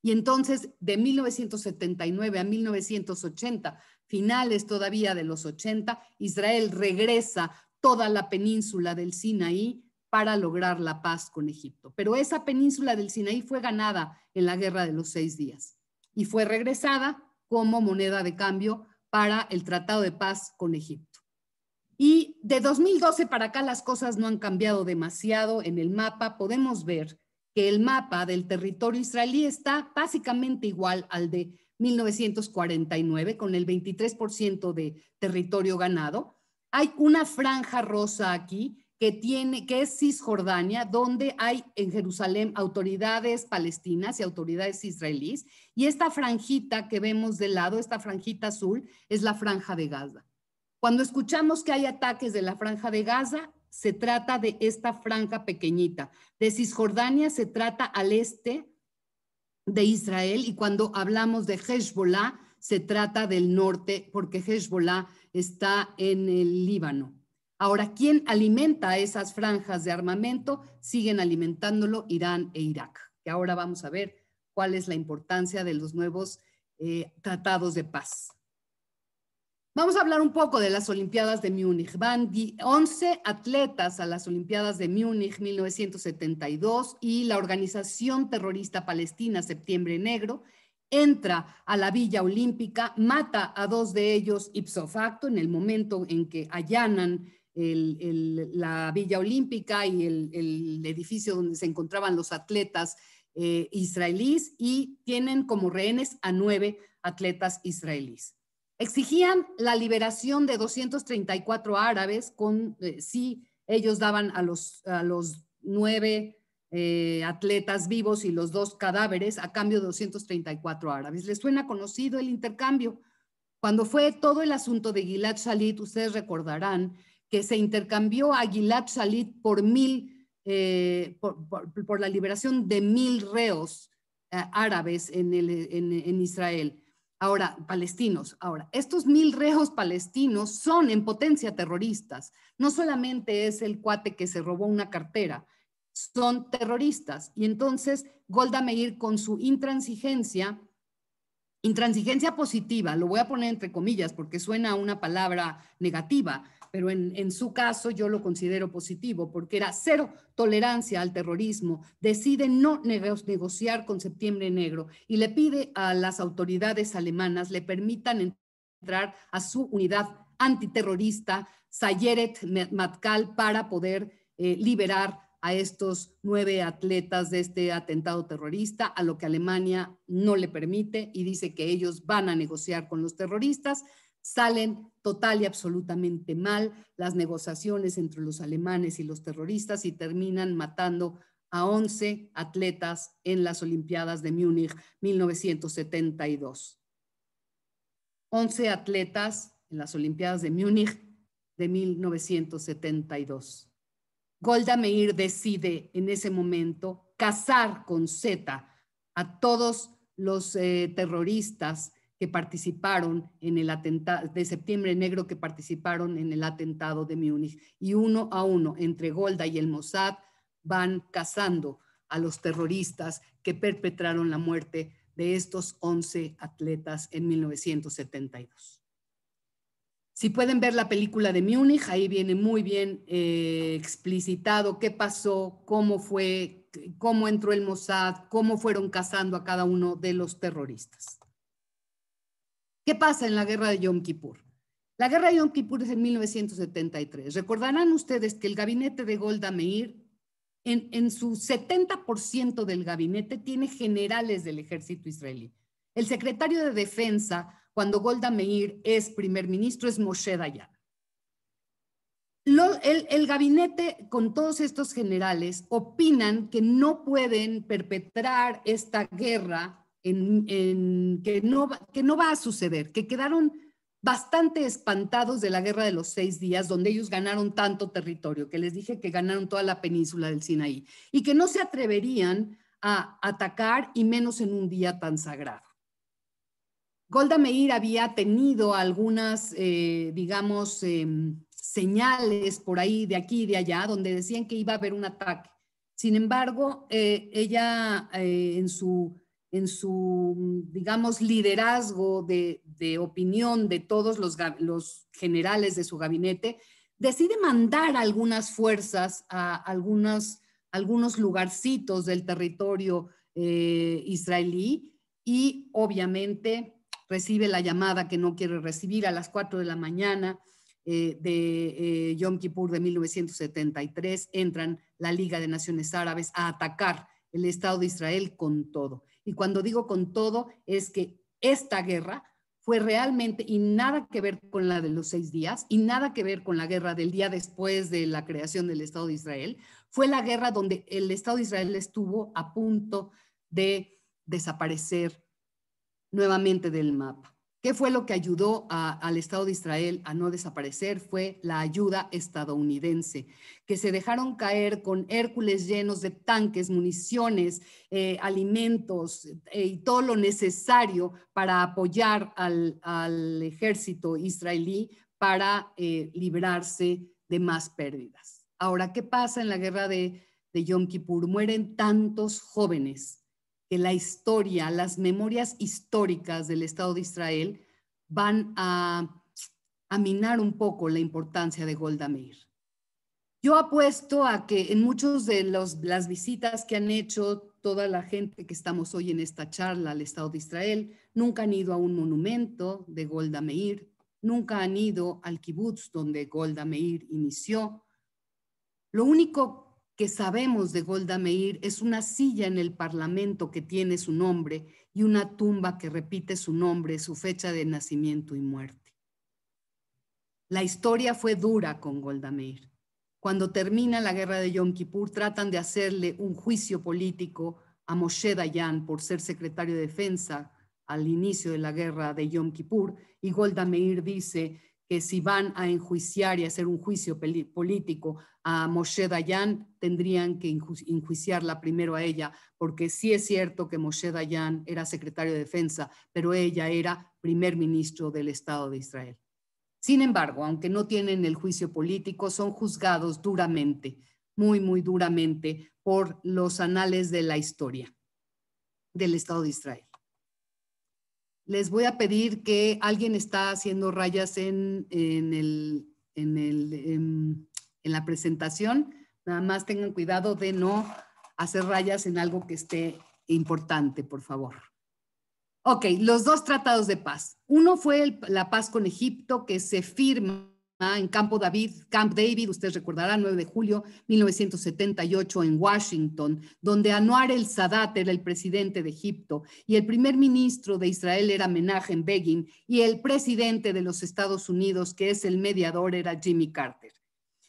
Y entonces, de 1979 a 1980, finales todavía de los 80, Israel regresa toda la península del Sinaí para lograr la paz con Egipto. Pero esa península del Sinaí fue ganada en la Guerra de los Seis Días y fue regresada como moneda de cambio para el Tratado de Paz con Egipto. Y de 2012 para acá las cosas no han cambiado demasiado en el mapa. Podemos ver que el mapa del territorio israelí está básicamente igual al de 1949 con el 23% de territorio ganado. Hay una franja rosa aquí que, tiene, que es Cisjordania, donde hay en Jerusalén autoridades palestinas y autoridades israelíes. Y esta franjita que vemos de lado, esta franjita azul, es la franja de Gaza. Cuando escuchamos que hay ataques de la franja de Gaza, se trata de esta franja pequeñita. De Cisjordania se trata al este de Israel y cuando hablamos de Hezbollah se trata del norte porque Hezbollah está en el Líbano. Ahora, ¿quién alimenta esas franjas de armamento? Siguen alimentándolo Irán e Irak, Y ahora vamos a ver cuál es la importancia de los nuevos eh, tratados de paz. Vamos a hablar un poco de las Olimpiadas de Múnich. Van 11 atletas a las Olimpiadas de Múnich 1972 y la organización terrorista palestina Septiembre Negro entra a la Villa Olímpica, mata a dos de ellos ipso facto en el momento en que allanan la Villa Olímpica y el, edificio donde se encontraban los atletas eh, israelíes y tienen como rehenes a nueve atletas israelíes. Exigían la liberación de 234 árabes con, eh, si ellos daban a los, a los nueve eh, atletas vivos y los dos cadáveres a cambio de 234 árabes. ¿Les suena conocido el intercambio? Cuando fue todo el asunto de Gilad Shalit, ustedes recordarán que se intercambió a Gilad Shalit por mil, eh, por, la liberación de mil reos árabes en, el, en Israel. Ahora, palestinos. Ahora, estos mil rejos palestinos son en potencia terroristas. No solamente es el cuate que se robó una cartera, son terroristas. Y entonces Golda Meir con su intransigencia, intransigencia positiva, lo voy a poner entre comillas porque suena una palabra negativa, pero en, su caso yo lo considero positivo, porque era cero tolerancia al terrorismo, decide no negociar con Septiembre Negro y le pide a las autoridades alemanas le permitan entrar a su unidad antiterrorista, Sayeret Matkal, para poder eh, liberar a estos nueve atletas de este atentado terrorista, a lo que Alemania no le permite y dice que ellos van a negociar con los terroristas salen total y absolutamente mal las negociaciones entre los alemanes y los terroristas y terminan matando a 11 atletas en las Olimpiadas de Múnich 1972. 11 atletas en las Olimpiadas de Múnich de 1972. Golda Meir decide en ese momento casar con Z a todos los eh, terroristas que participaron en el atentado de septiembre negro que participaron en el atentado de Múnich y uno a uno entre Golda y el Mossad van cazando a los terroristas que perpetraron la muerte de estos 11 atletas en 1972. Si pueden ver la película de Múnich, ahí viene muy bien eh, explicitado qué pasó, cómo fue, cómo entró el Mossad, cómo fueron cazando a cada uno de los terroristas. ¿Qué pasa en la guerra de Yom Kippur? La guerra de Yom Kippur es en 1973. Recordarán ustedes que el gabinete de Golda Meir, en, su 70% del gabinete, tiene generales del ejército israelí. El secretario de Defensa, cuando Golda Meir es primer ministro, es Moshe Dayan. el, el, gabinete con todos estos generales opinan que no pueden perpetrar esta guerra en, que, no, va a suceder, que quedaron bastante espantados de la guerra de los seis días, donde ellos ganaron tanto territorio, que les dije que ganaron toda la península del Sinaí, y que no se atreverían a atacar y menos en un día tan sagrado. Golda Meir había tenido algunas, eh, digamos, em, señales por ahí, de aquí y de allá, donde decían que iba a haber un ataque. Sin embargo, eh, ella eh, en su en su, mm, digamos, liderazgo de, opinión de todos los, generales de su gabinete, decide mandar algunas fuerzas a algunos lugarcitos del territorio eh, israelí y obviamente recibe la llamada que no quiere recibir a las 4 de la mañana eh, de eh, Yom Kippur de 1973. Entran la Liga de Naciones Árabes a atacar el Estado de Israel con todo. Y cuando digo con todo, es que esta guerra fue realmente y nada que ver con la de los seis días y nada que ver con la guerra del día después de la creación del Estado de Israel. Fue la guerra donde el Estado de Israel estuvo a punto de desaparecer nuevamente del mapa. ¿Qué fue lo que ayudó al Estado de Israel a no desaparecer? Fue la ayuda estadounidense, que se dejaron caer con Hércules llenos de tanques, municiones, eh, alimentos eh, y todo lo necesario para apoyar al, ejército israelí para eh, librarse de más pérdidas. Ahora, ¿qué pasa en la guerra de, de Yom Kippur? Mueren tantos jóvenes que la historia, las memorias históricas del Estado de Israel van a, minar un poco la importancia de Golda Meir. Yo apuesto a que en muchos de los, las visitas que han hecho toda la gente que estamos hoy en esta charla al Estado de Israel, nunca han ido a un monumento de Golda Meir, nunca han ido al kibutz donde Golda Meir inició. Lo único que sabemos de Golda Meir es una silla en el Parlamento que tiene su nombre y una tumba que repite su nombre, su fecha de nacimiento y muerte. La historia fue dura con Golda Meir. Cuando termina la guerra de Yom Kippur, tratan de hacerle un juicio político a Moshe Dayan por ser secretario de defensa al inicio de la guerra de Yom Kippur y Golda Meir dice, que si van a enjuiciar y hacer un juicio político a Moshe Dayan, tendrían que enjuiciarla primero a ella, porque sí es cierto que Moshe Dayan era secretario de defensa, pero ella era primer ministro del Estado de Israel. Sin embargo, aunque no tienen el juicio político, son juzgados duramente, muy, muy duramente, por los anales de la historia del Estado de Israel les voy a pedir que alguien está haciendo rayas en, el, en, la presentación. Nada más tengan cuidado de no hacer rayas en algo que esté importante, por favor. Ok, los dos tratados de paz. Uno fue la paz con Egipto que se firma Ah, en David, Camp David, ustedes recordarán, 9 de julio 1978 en Washington, donde Anwar el Sadat era el presidente de Egipto y el primer ministro de Israel era Menachem Begin y el presidente de los Estados Unidos, que es el mediador, era Jimmy Carter.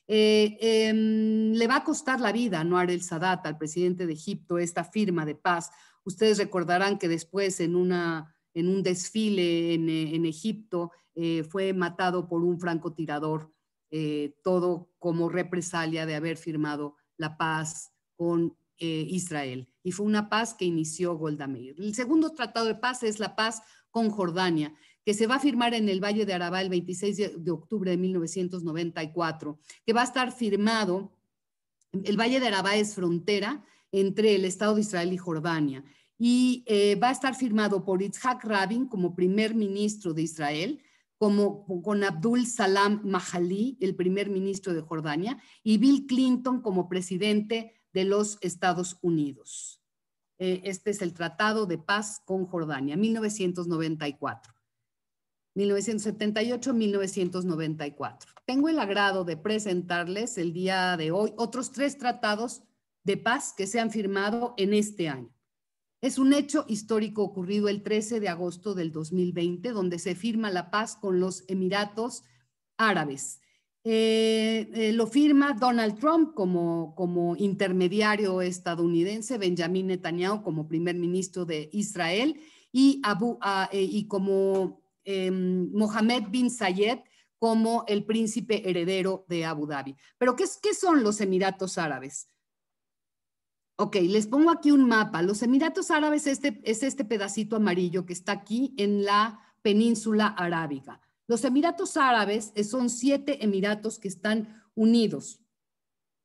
Eh, em, le va a costar la vida a Anwar el Sadat, al presidente de Egipto, esta firma de paz. Ustedes recordarán que después en una en un desfile en, eh, Egipto, eh, fue matado por un francotirador, eh, todo como represalia de haber firmado la paz con Israel. Y fue una paz que inició Golda Meir. El segundo tratado de paz es la paz con Jordania, que se va a firmar en el Valle de Arabá el 26 de octubre de 1994, que va a estar firmado, el Valle de Arabá es frontera entre el Estado de Israel y Jordania y eh, va a estar firmado por Itzhak Rabin como primer ministro de Israel, como, con Abdul Salam Mahali, el primer ministro de Jordania, y Bill Clinton como presidente de los Estados Unidos. Eh, este es el Tratado de Paz con Jordania, 1994. 1978-1994. Tengo el agrado de presentarles el día de hoy otros tres tratados de paz que se han firmado en este año. Es un hecho histórico ocurrido el 13 de agosto del 2020, donde se firma la paz con los Emiratos Árabes. Eh, eh, lo firma Donald Trump como, intermediario estadounidense, Benjamin Netanyahu como primer ministro de Israel y, Abu, ah, eh, y como em, Mohammed bin Zayed como el príncipe heredero de Abu Dhabi. Pero, ¿qué, qué son los Emiratos Árabes? Ok, les pongo aquí un mapa. Los Emiratos Árabes este, es este pedacito amarillo que está aquí en la península arábiga. Los Emiratos Árabes eh, son siete emiratos que están unidos.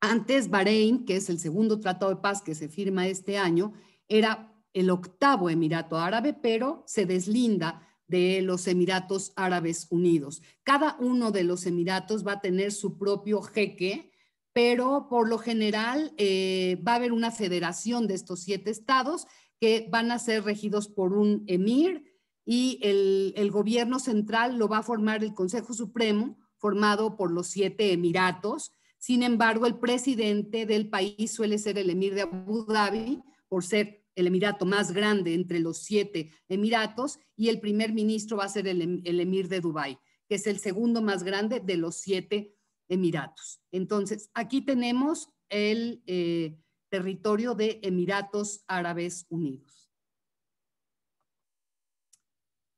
Antes Bahrein, que es el segundo tratado de paz que se firma este año, era el octavo Emirato Árabe, pero se deslinda de los Emiratos Árabes Unidos. Cada uno de los Emiratos va a tener su propio jeque, pero por lo general eh, va a haber una federación de estos siete estados que van a ser regidos por un emir y el, gobierno central lo va a formar el Consejo Supremo, formado por los siete emiratos. Sin embargo, el presidente del país suele ser el emir de Abu Dhabi, por ser el emirato más grande entre los siete emiratos, y el primer ministro va a ser el, emir de Dubái, que es el segundo más grande de los siete Emiratos. Entonces, aquí tenemos el eh, territorio de Emiratos Árabes Unidos.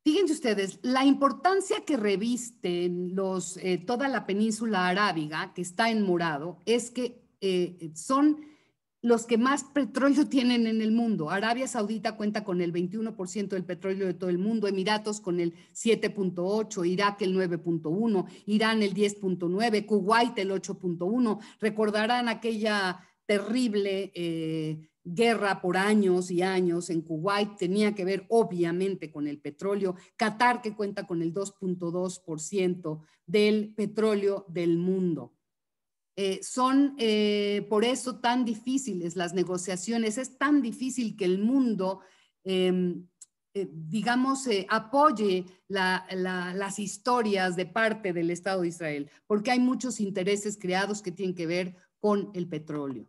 Fíjense ustedes, la importancia que revisten eh, toda la península arábiga, que está en morado, es que eh, son los que más petróleo tienen en el mundo. Arabia Saudita cuenta con el 21% del petróleo de todo el mundo, Emiratos con el 7.8, Irak el 9.1, Irán el 10.9, Kuwait el 8.1. Recordarán aquella terrible eh, guerra por años y años en Kuwait, tenía que ver obviamente con el petróleo. Qatar que cuenta con el 2.2% del petróleo del mundo. Eh, son eh, por eso tan difíciles las negociaciones, es tan difícil que el mundo, em, eh, digamos, apoye las historias de parte del Estado de Israel, porque hay muchos intereses creados que tienen que ver con el petróleo.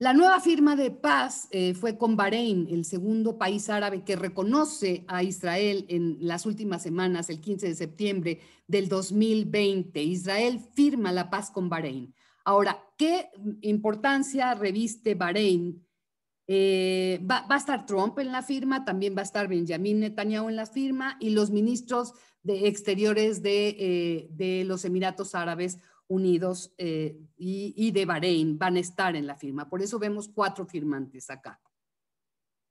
La nueva firma de paz eh, fue con Bahrein, el segundo país árabe que reconoce a Israel en las últimas semanas, el 15 de septiembre del 2020. Israel firma la paz con Bahrein. Ahora, ¿qué importancia reviste Bahrein? Eh, va, a estar Trump en la firma, también va a estar Benjamin Netanyahu en la firma y los ministros de exteriores de, eh, de los Emiratos Árabes Unidos eh, y, de Bahrein van a estar en la firma. Por eso vemos cuatro firmantes acá.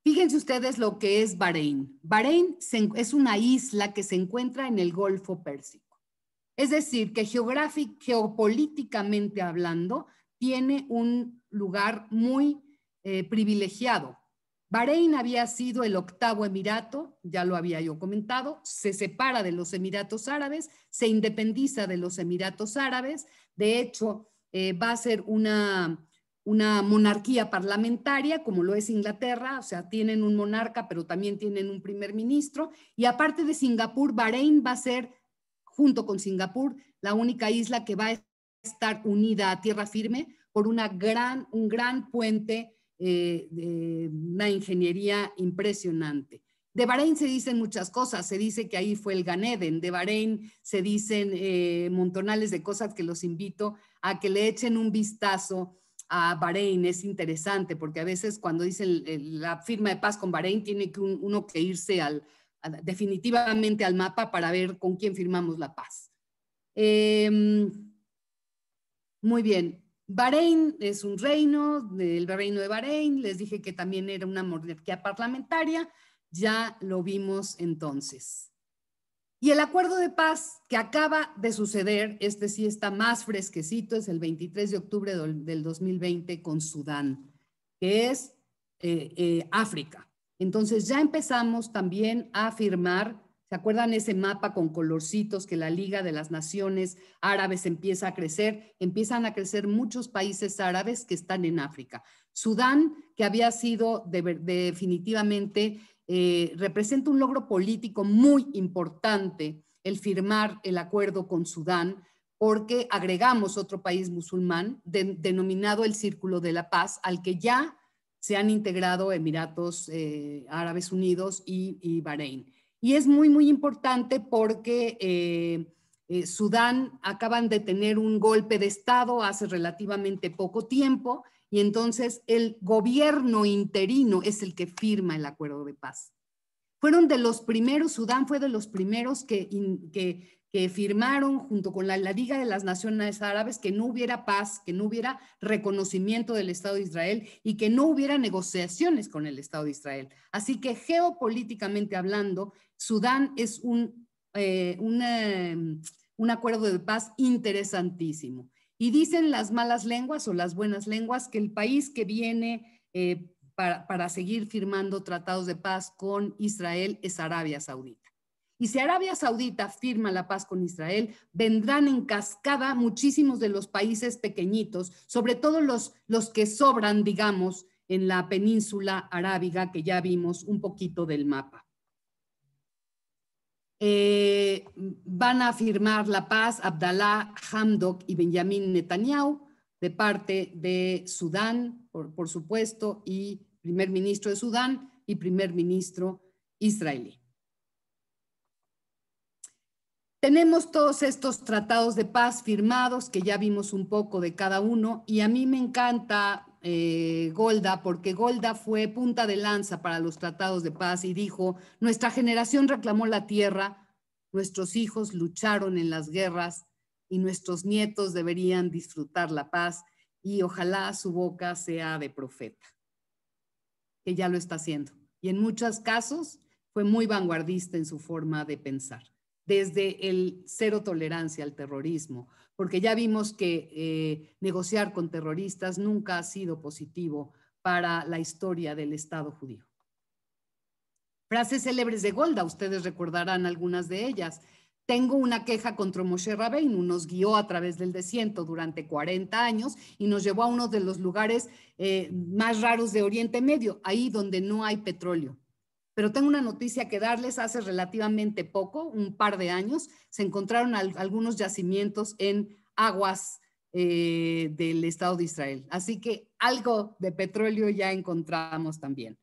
Fíjense ustedes lo que es Bahrein. Bahrein es una isla que se encuentra en el Golfo Pérsico. Es decir, que geopolíticamente hablando, tiene un lugar muy eh, privilegiado Bahrein había sido el octavo emirato, ya lo había yo comentado, se separa de los Emiratos Árabes, se independiza de los Emiratos Árabes, de hecho eh, va a ser una, una monarquía parlamentaria, como lo es Inglaterra, o sea, tienen un monarca, pero también tienen un primer ministro, y aparte de Singapur, Bahrein va a ser, junto con Singapur, la única isla que va a estar unida a tierra firme por una gran, un gran puente eh, una ingeniería impresionante. De Bahrein se dicen muchas cosas, se dice que ahí fue el Ganeden, de Bahrein se dicen eh, montonales de cosas que los invito a que le echen un vistazo a Bahrein, es interesante porque a veces cuando dicen eh, la firma de paz con Bahrein tiene que uno que irse definitivamente al mapa para ver con quién firmamos la paz. Em, muy bien, Bahrein es un reino, el reino de Bahrein, les dije que también era una monarquía parlamentaria, ya lo vimos entonces. Y el acuerdo de paz que acaba de suceder, este sí está más fresquecito, es el 23 de octubre del 2020 con Sudán, que es eh, eh, África. Entonces ya empezamos también a firmar ¿Se acuerdan ese mapa con colorcitos que la Liga de las Naciones Árabes empieza a crecer? Empiezan a crecer muchos países árabes que están en África. Sudán, que había sido definitivamente, eh, representa un logro político muy importante el firmar el acuerdo con Sudán, porque agregamos otro país musulmán denominado el Círculo de la Paz, al que ya se han integrado Emiratos eh, Árabes Unidos y, y Bahrein. Y es muy, muy importante porque eh, eh, Sudán acaban de tener un golpe de Estado hace relativamente poco tiempo y entonces el gobierno interino es el que firma el acuerdo de paz. Fueron de los primeros, Sudán fue de los primeros que, que, firmaron junto con la, la Liga de las Naciones Árabes que no hubiera paz, que no hubiera reconocimiento del Estado de Israel y que no hubiera negociaciones con el Estado de Israel. Así que geopolíticamente hablando, Sudán es un, eh, em, un acuerdo de paz interesantísimo. Y dicen las malas lenguas o las buenas lenguas que el país que viene eh, para, para, seguir firmando tratados de paz con Israel es Arabia Saudita. Y si Arabia Saudita firma la paz con Israel, vendrán en cascada muchísimos de los países pequeñitos, sobre todo los, los que sobran, digamos, en la península arábiga que ya vimos un poquito del mapa. Eh, van a firmar la paz Abdalá Hamdok y Benjamín Netanyahu de parte de Sudán, por, por supuesto, y primer ministro de Sudán y primer ministro israelí. Tenemos todos estos tratados de paz firmados que ya vimos un poco de cada uno y a mí me encanta eh, Golda, porque Golda fue punta de lanza para los tratados de paz y dijo, nuestra generación reclamó la tierra, nuestros hijos lucharon en las guerras y nuestros nietos deberían disfrutar la paz y ojalá su boca sea de profeta, que ya lo está haciendo. Y en muchos casos fue muy vanguardista en su forma de pensar desde el cero tolerancia al terrorismo, porque ya vimos que eh, negociar con terroristas nunca ha sido positivo para la historia del Estado judío. Frases célebres de Golda, ustedes recordarán algunas de ellas. Tengo una queja contra Moshe Rabbeinu, nos guió a través del desierto durante 40 años y nos llevó a uno de los lugares eh, más raros de Oriente Medio, ahí donde no hay petróleo pero tengo una noticia que darles. Hace relativamente poco, un par de años, se encontraron algunos yacimientos en aguas eh, del Estado de Israel. Así que algo de petróleo ya encontramos también.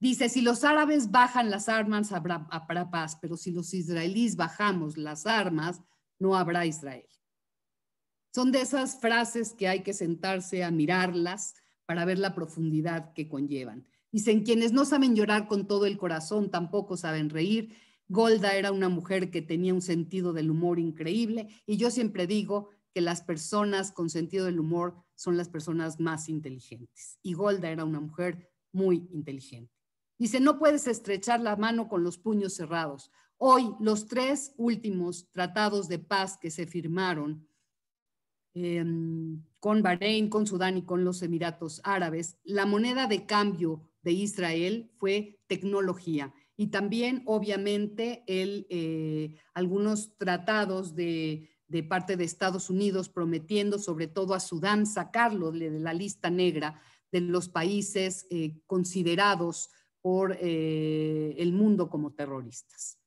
Dice, si los árabes bajan las armas, habrá, habrá paz, pero si los israelíes bajamos las armas, no habrá Israel. Son de esas frases que hay que sentarse a mirarlas para ver la profundidad que conllevan. Dicen, quienes no saben llorar con todo el corazón tampoco saben reír. Golda era una mujer que tenía un sentido del humor increíble y yo siempre digo que las personas con sentido del humor son las personas más inteligentes. Y Golda era una mujer muy inteligente. Dice, no puedes estrechar la mano con los puños cerrados. Hoy los tres últimos tratados de paz que se firmaron em, con Bahrein, con Sudán y con los Emiratos Árabes, la moneda de cambio de Israel fue tecnología y también obviamente el, eh, algunos tratados de, parte de Estados Unidos prometiendo sobre todo a Sudán sacarlo de, la lista negra de los países eh, considerados por eh, el mundo como terroristas.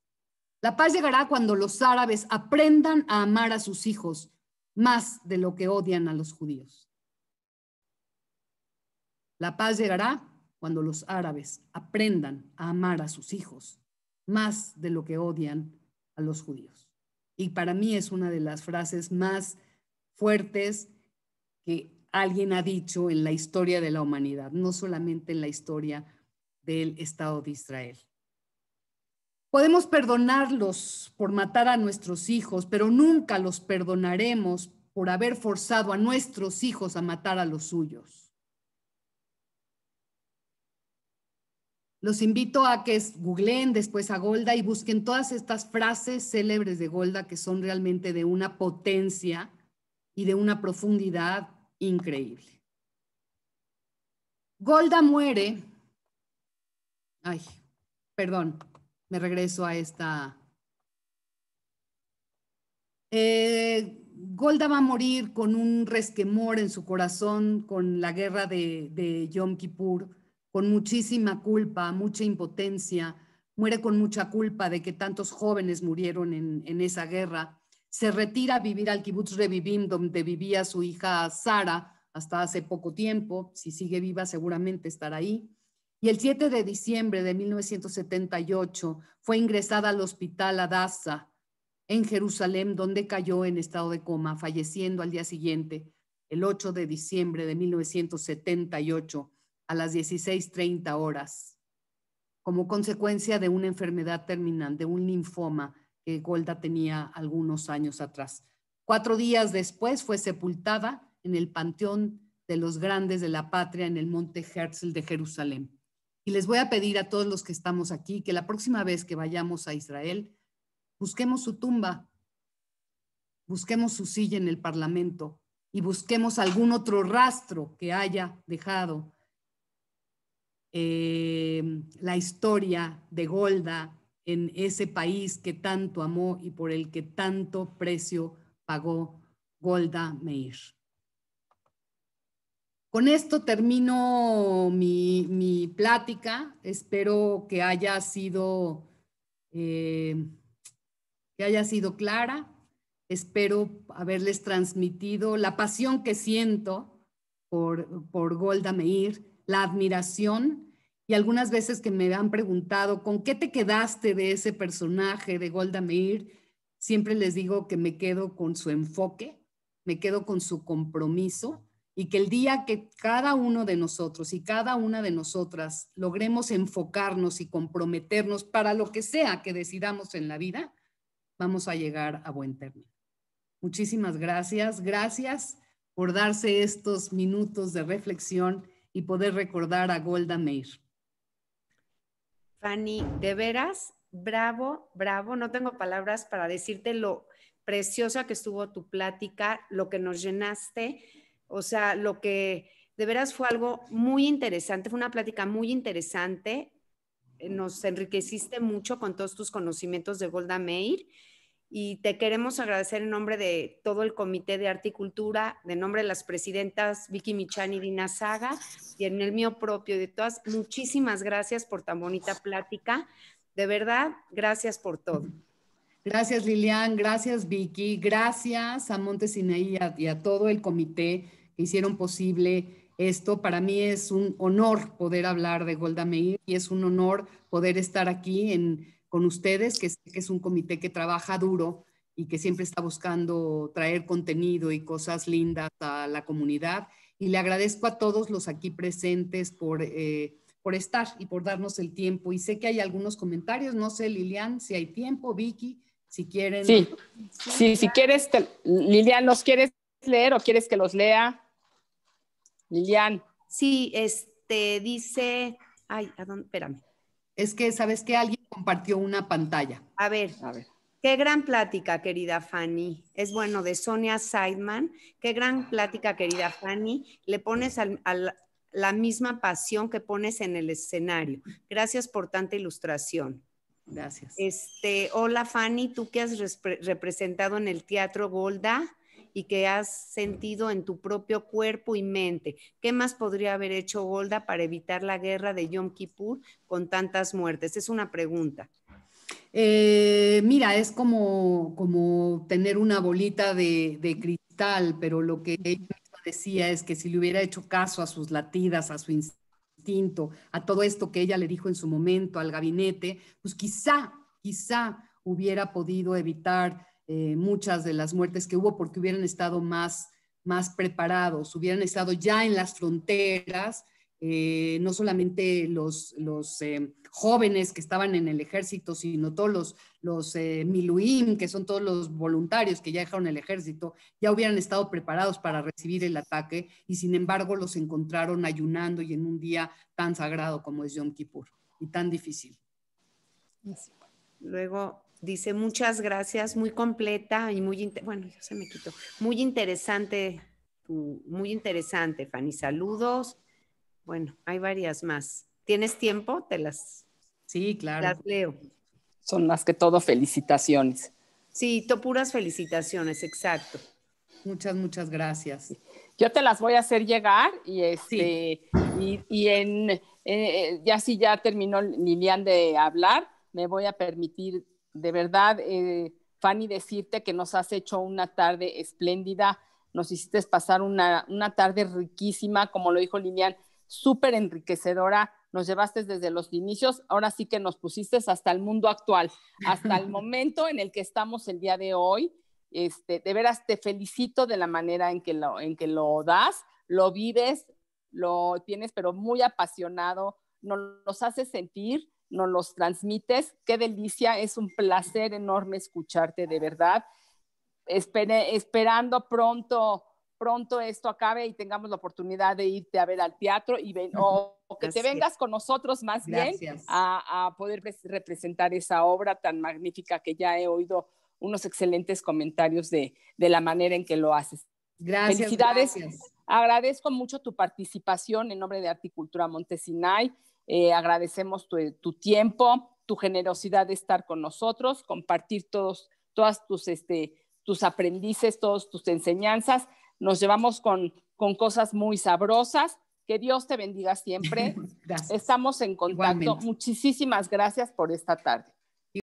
La paz llegará cuando los árabes aprendan a amar a sus hijos más de lo que odian a los judíos. La paz llegará cuando los árabes aprendan a amar a sus hijos más de lo que odian a los judíos. Y para mí es una de las frases más fuertes que alguien ha dicho en la historia de la humanidad, no solamente en la historia del Estado de Israel. Podemos perdonarlos por matar a nuestros hijos, pero nunca los perdonaremos por haber forzado a nuestros hijos a matar a los suyos. Los invito a que googleen después a Golda y busquen todas estas frases célebres de Golda que son realmente de una potencia y de una profundidad increíble. Golda muere. Ay, perdón, me regreso a esta. Eh, Golda va a morir con un resquemor en su corazón con la guerra de, de Yom Kippur con muchísima culpa, mucha impotencia, muere con mucha culpa de que tantos jóvenes murieron en, esa guerra, se retira a vivir al kibutz Revivim, donde vivía su hija Sara hasta hace poco tiempo, si sigue viva seguramente estará ahí. Y el 7 de diciembre de 1978 fue ingresada al hospital Adassa en Jerusalén, donde cayó en estado de coma, falleciendo al día siguiente, el 8 de diciembre de 1978 a las 16.30 horas, como consecuencia de una enfermedad terminal, de un linfoma que Golda tenía algunos años atrás. Cuatro días después fue sepultada en el Panteón de los Grandes de la Patria en el Monte Herzl de Jerusalén. Y les voy a pedir a todos los que estamos aquí que la próxima vez que vayamos a Israel, busquemos su tumba, busquemos su silla en el Parlamento y busquemos algún otro rastro que haya dejado Em, la historia de Golda en ese país que tanto amó y por el que tanto precio pagó Golda Meir. Con esto termino mi, plática. Espero que haya sido, em, que haya sido clara. Espero haberles transmitido la pasión que siento por, por Golda Meir, la admiración y algunas veces que me han preguntado, ¿con qué te quedaste de ese personaje de Golda Meir? Siempre les digo que me quedo con su enfoque, me quedo con su compromiso y que el día que cada uno de nosotros y cada una de nosotras logremos enfocarnos y comprometernos para lo que sea que decidamos en la vida, vamos a llegar a buen término. Muchísimas gracias, gracias por darse estos minutos de reflexión y poder recordar a Golda Meir. Fanny, de veras, bravo, bravo. No tengo palabras para decirte lo preciosa que estuvo tu plática, lo que nos llenaste, o sea, lo que de veras fue algo muy interesante, fue una plática muy interesante. Nos enriqueciste mucho con todos tus conocimientos de Golda Meir y te queremos agradecer en nombre de todo el Comité de Arte y Cultura, de nombre de las presidentas Vicky Michani y Dina Saga, y en el mío propio de todas. Muchísimas gracias por tan bonita plática. De verdad, gracias por todo. Gracias Lilian, gracias Vicky, gracias a Montesinaí y, y a todo el comité que hicieron posible esto. Para mí es un honor poder hablar de Golda Meir y es un honor poder estar aquí en con ustedes, que es un comité que trabaja duro y que siempre está buscando traer contenido y cosas lindas a la comunidad. Y le agradezco a todos los aquí presentes por, eh, por estar y por darnos el tiempo. Y sé que hay algunos comentarios, no sé, Lilian, si hay tiempo, Vicky, si quieren. Sí, sí, si quieres, Lilian, ¿nos quieres leer o quieres que los lea? Lilian. Sí, este dice, ay, perdón, Espérame. Es que, ¿sabes que Alguien compartió una pantalla. A ver, a ver. Qué gran plática, querida Fanny. Es bueno, de Sonia Seidman. Qué gran plática, querida Fanny. Le pones al, la misma pasión que pones en el escenario. Gracias por tanta ilustración. Gracias. Este, hola Fanny, tú que has representado en el Teatro Golda y que has sentido en tu propio cuerpo y mente. ¿Qué más podría haber hecho Golda para evitar la guerra de Yom Kippur con tantas muertes? Es una pregunta. Eh, mira, es como, como tener una bolita de, de cristal, pero lo que ella decía es que si le hubiera hecho caso a sus latidas, a su instinto, a todo esto que ella le dijo en su momento al gabinete, pues quizá, quizá hubiera podido evitar eh, muchas de las muertes que hubo porque hubieran estado más, más preparados, hubieran estado ya en las fronteras, eh, no solamente los, los eh, jóvenes que estaban en el ejército, sino todos los, los miluim, que son todos los voluntarios que ya dejaron el ejército, ya hubieran estado preparados para recibir el ataque y sin embargo los encontraron ayunando y en un día tan sagrado como es Yom Kippur y tan difícil. Luego, Dice, muchas gracias, muy completa y muy, bueno, ya se me quitó, muy interesante, muy interesante, Fanny. Saludos. Bueno, hay varias más. ¿Tienes tiempo? Te las... Sí, claro. Las leo. Son más que todo felicitaciones. Sí, to, puras felicitaciones, exacto. Muchas, muchas gracias. Yo te las voy a hacer llegar y este y, en eh, ya si ya terminó Lilian de hablar, me voy a permitir de verdad, eh, Fanny, decirte que nos has hecho una tarde espléndida, nos hiciste pasar una, tarde riquísima, como lo dijo Lilian, súper enriquecedora, nos llevaste desde los inicios, ahora sí que nos pusiste hasta el mundo actual, hasta el momento en el que estamos el día de hoy. Este, de veras te felicito de la manera en que lo, en que lo das, lo vives, lo tienes, pero muy apasionado, nos, nos hace sentir nos los transmites. Qué delicia, es un placer enorme escucharte de verdad. esperando pronto pronto esto acabe y tengamos la oportunidad de irte a ver al teatro y o, que te vengas con nosotros más bien a, poder representar esa obra tan magnífica que ya he oído unos excelentes comentarios de, la manera en que lo haces. Gracias. Felicidades. Agradezco mucho tu participación en nombre de Articultura Montesinay eh, agradecemos tu, tiempo, tu generosidad de estar con nosotros, compartir todos, todas tus, este, tus aprendices, todas tus enseñanzas. Nos llevamos con, con cosas muy sabrosas. Que Dios te bendiga siempre. Estamos en contacto. Muchísimas gracias por esta tarde.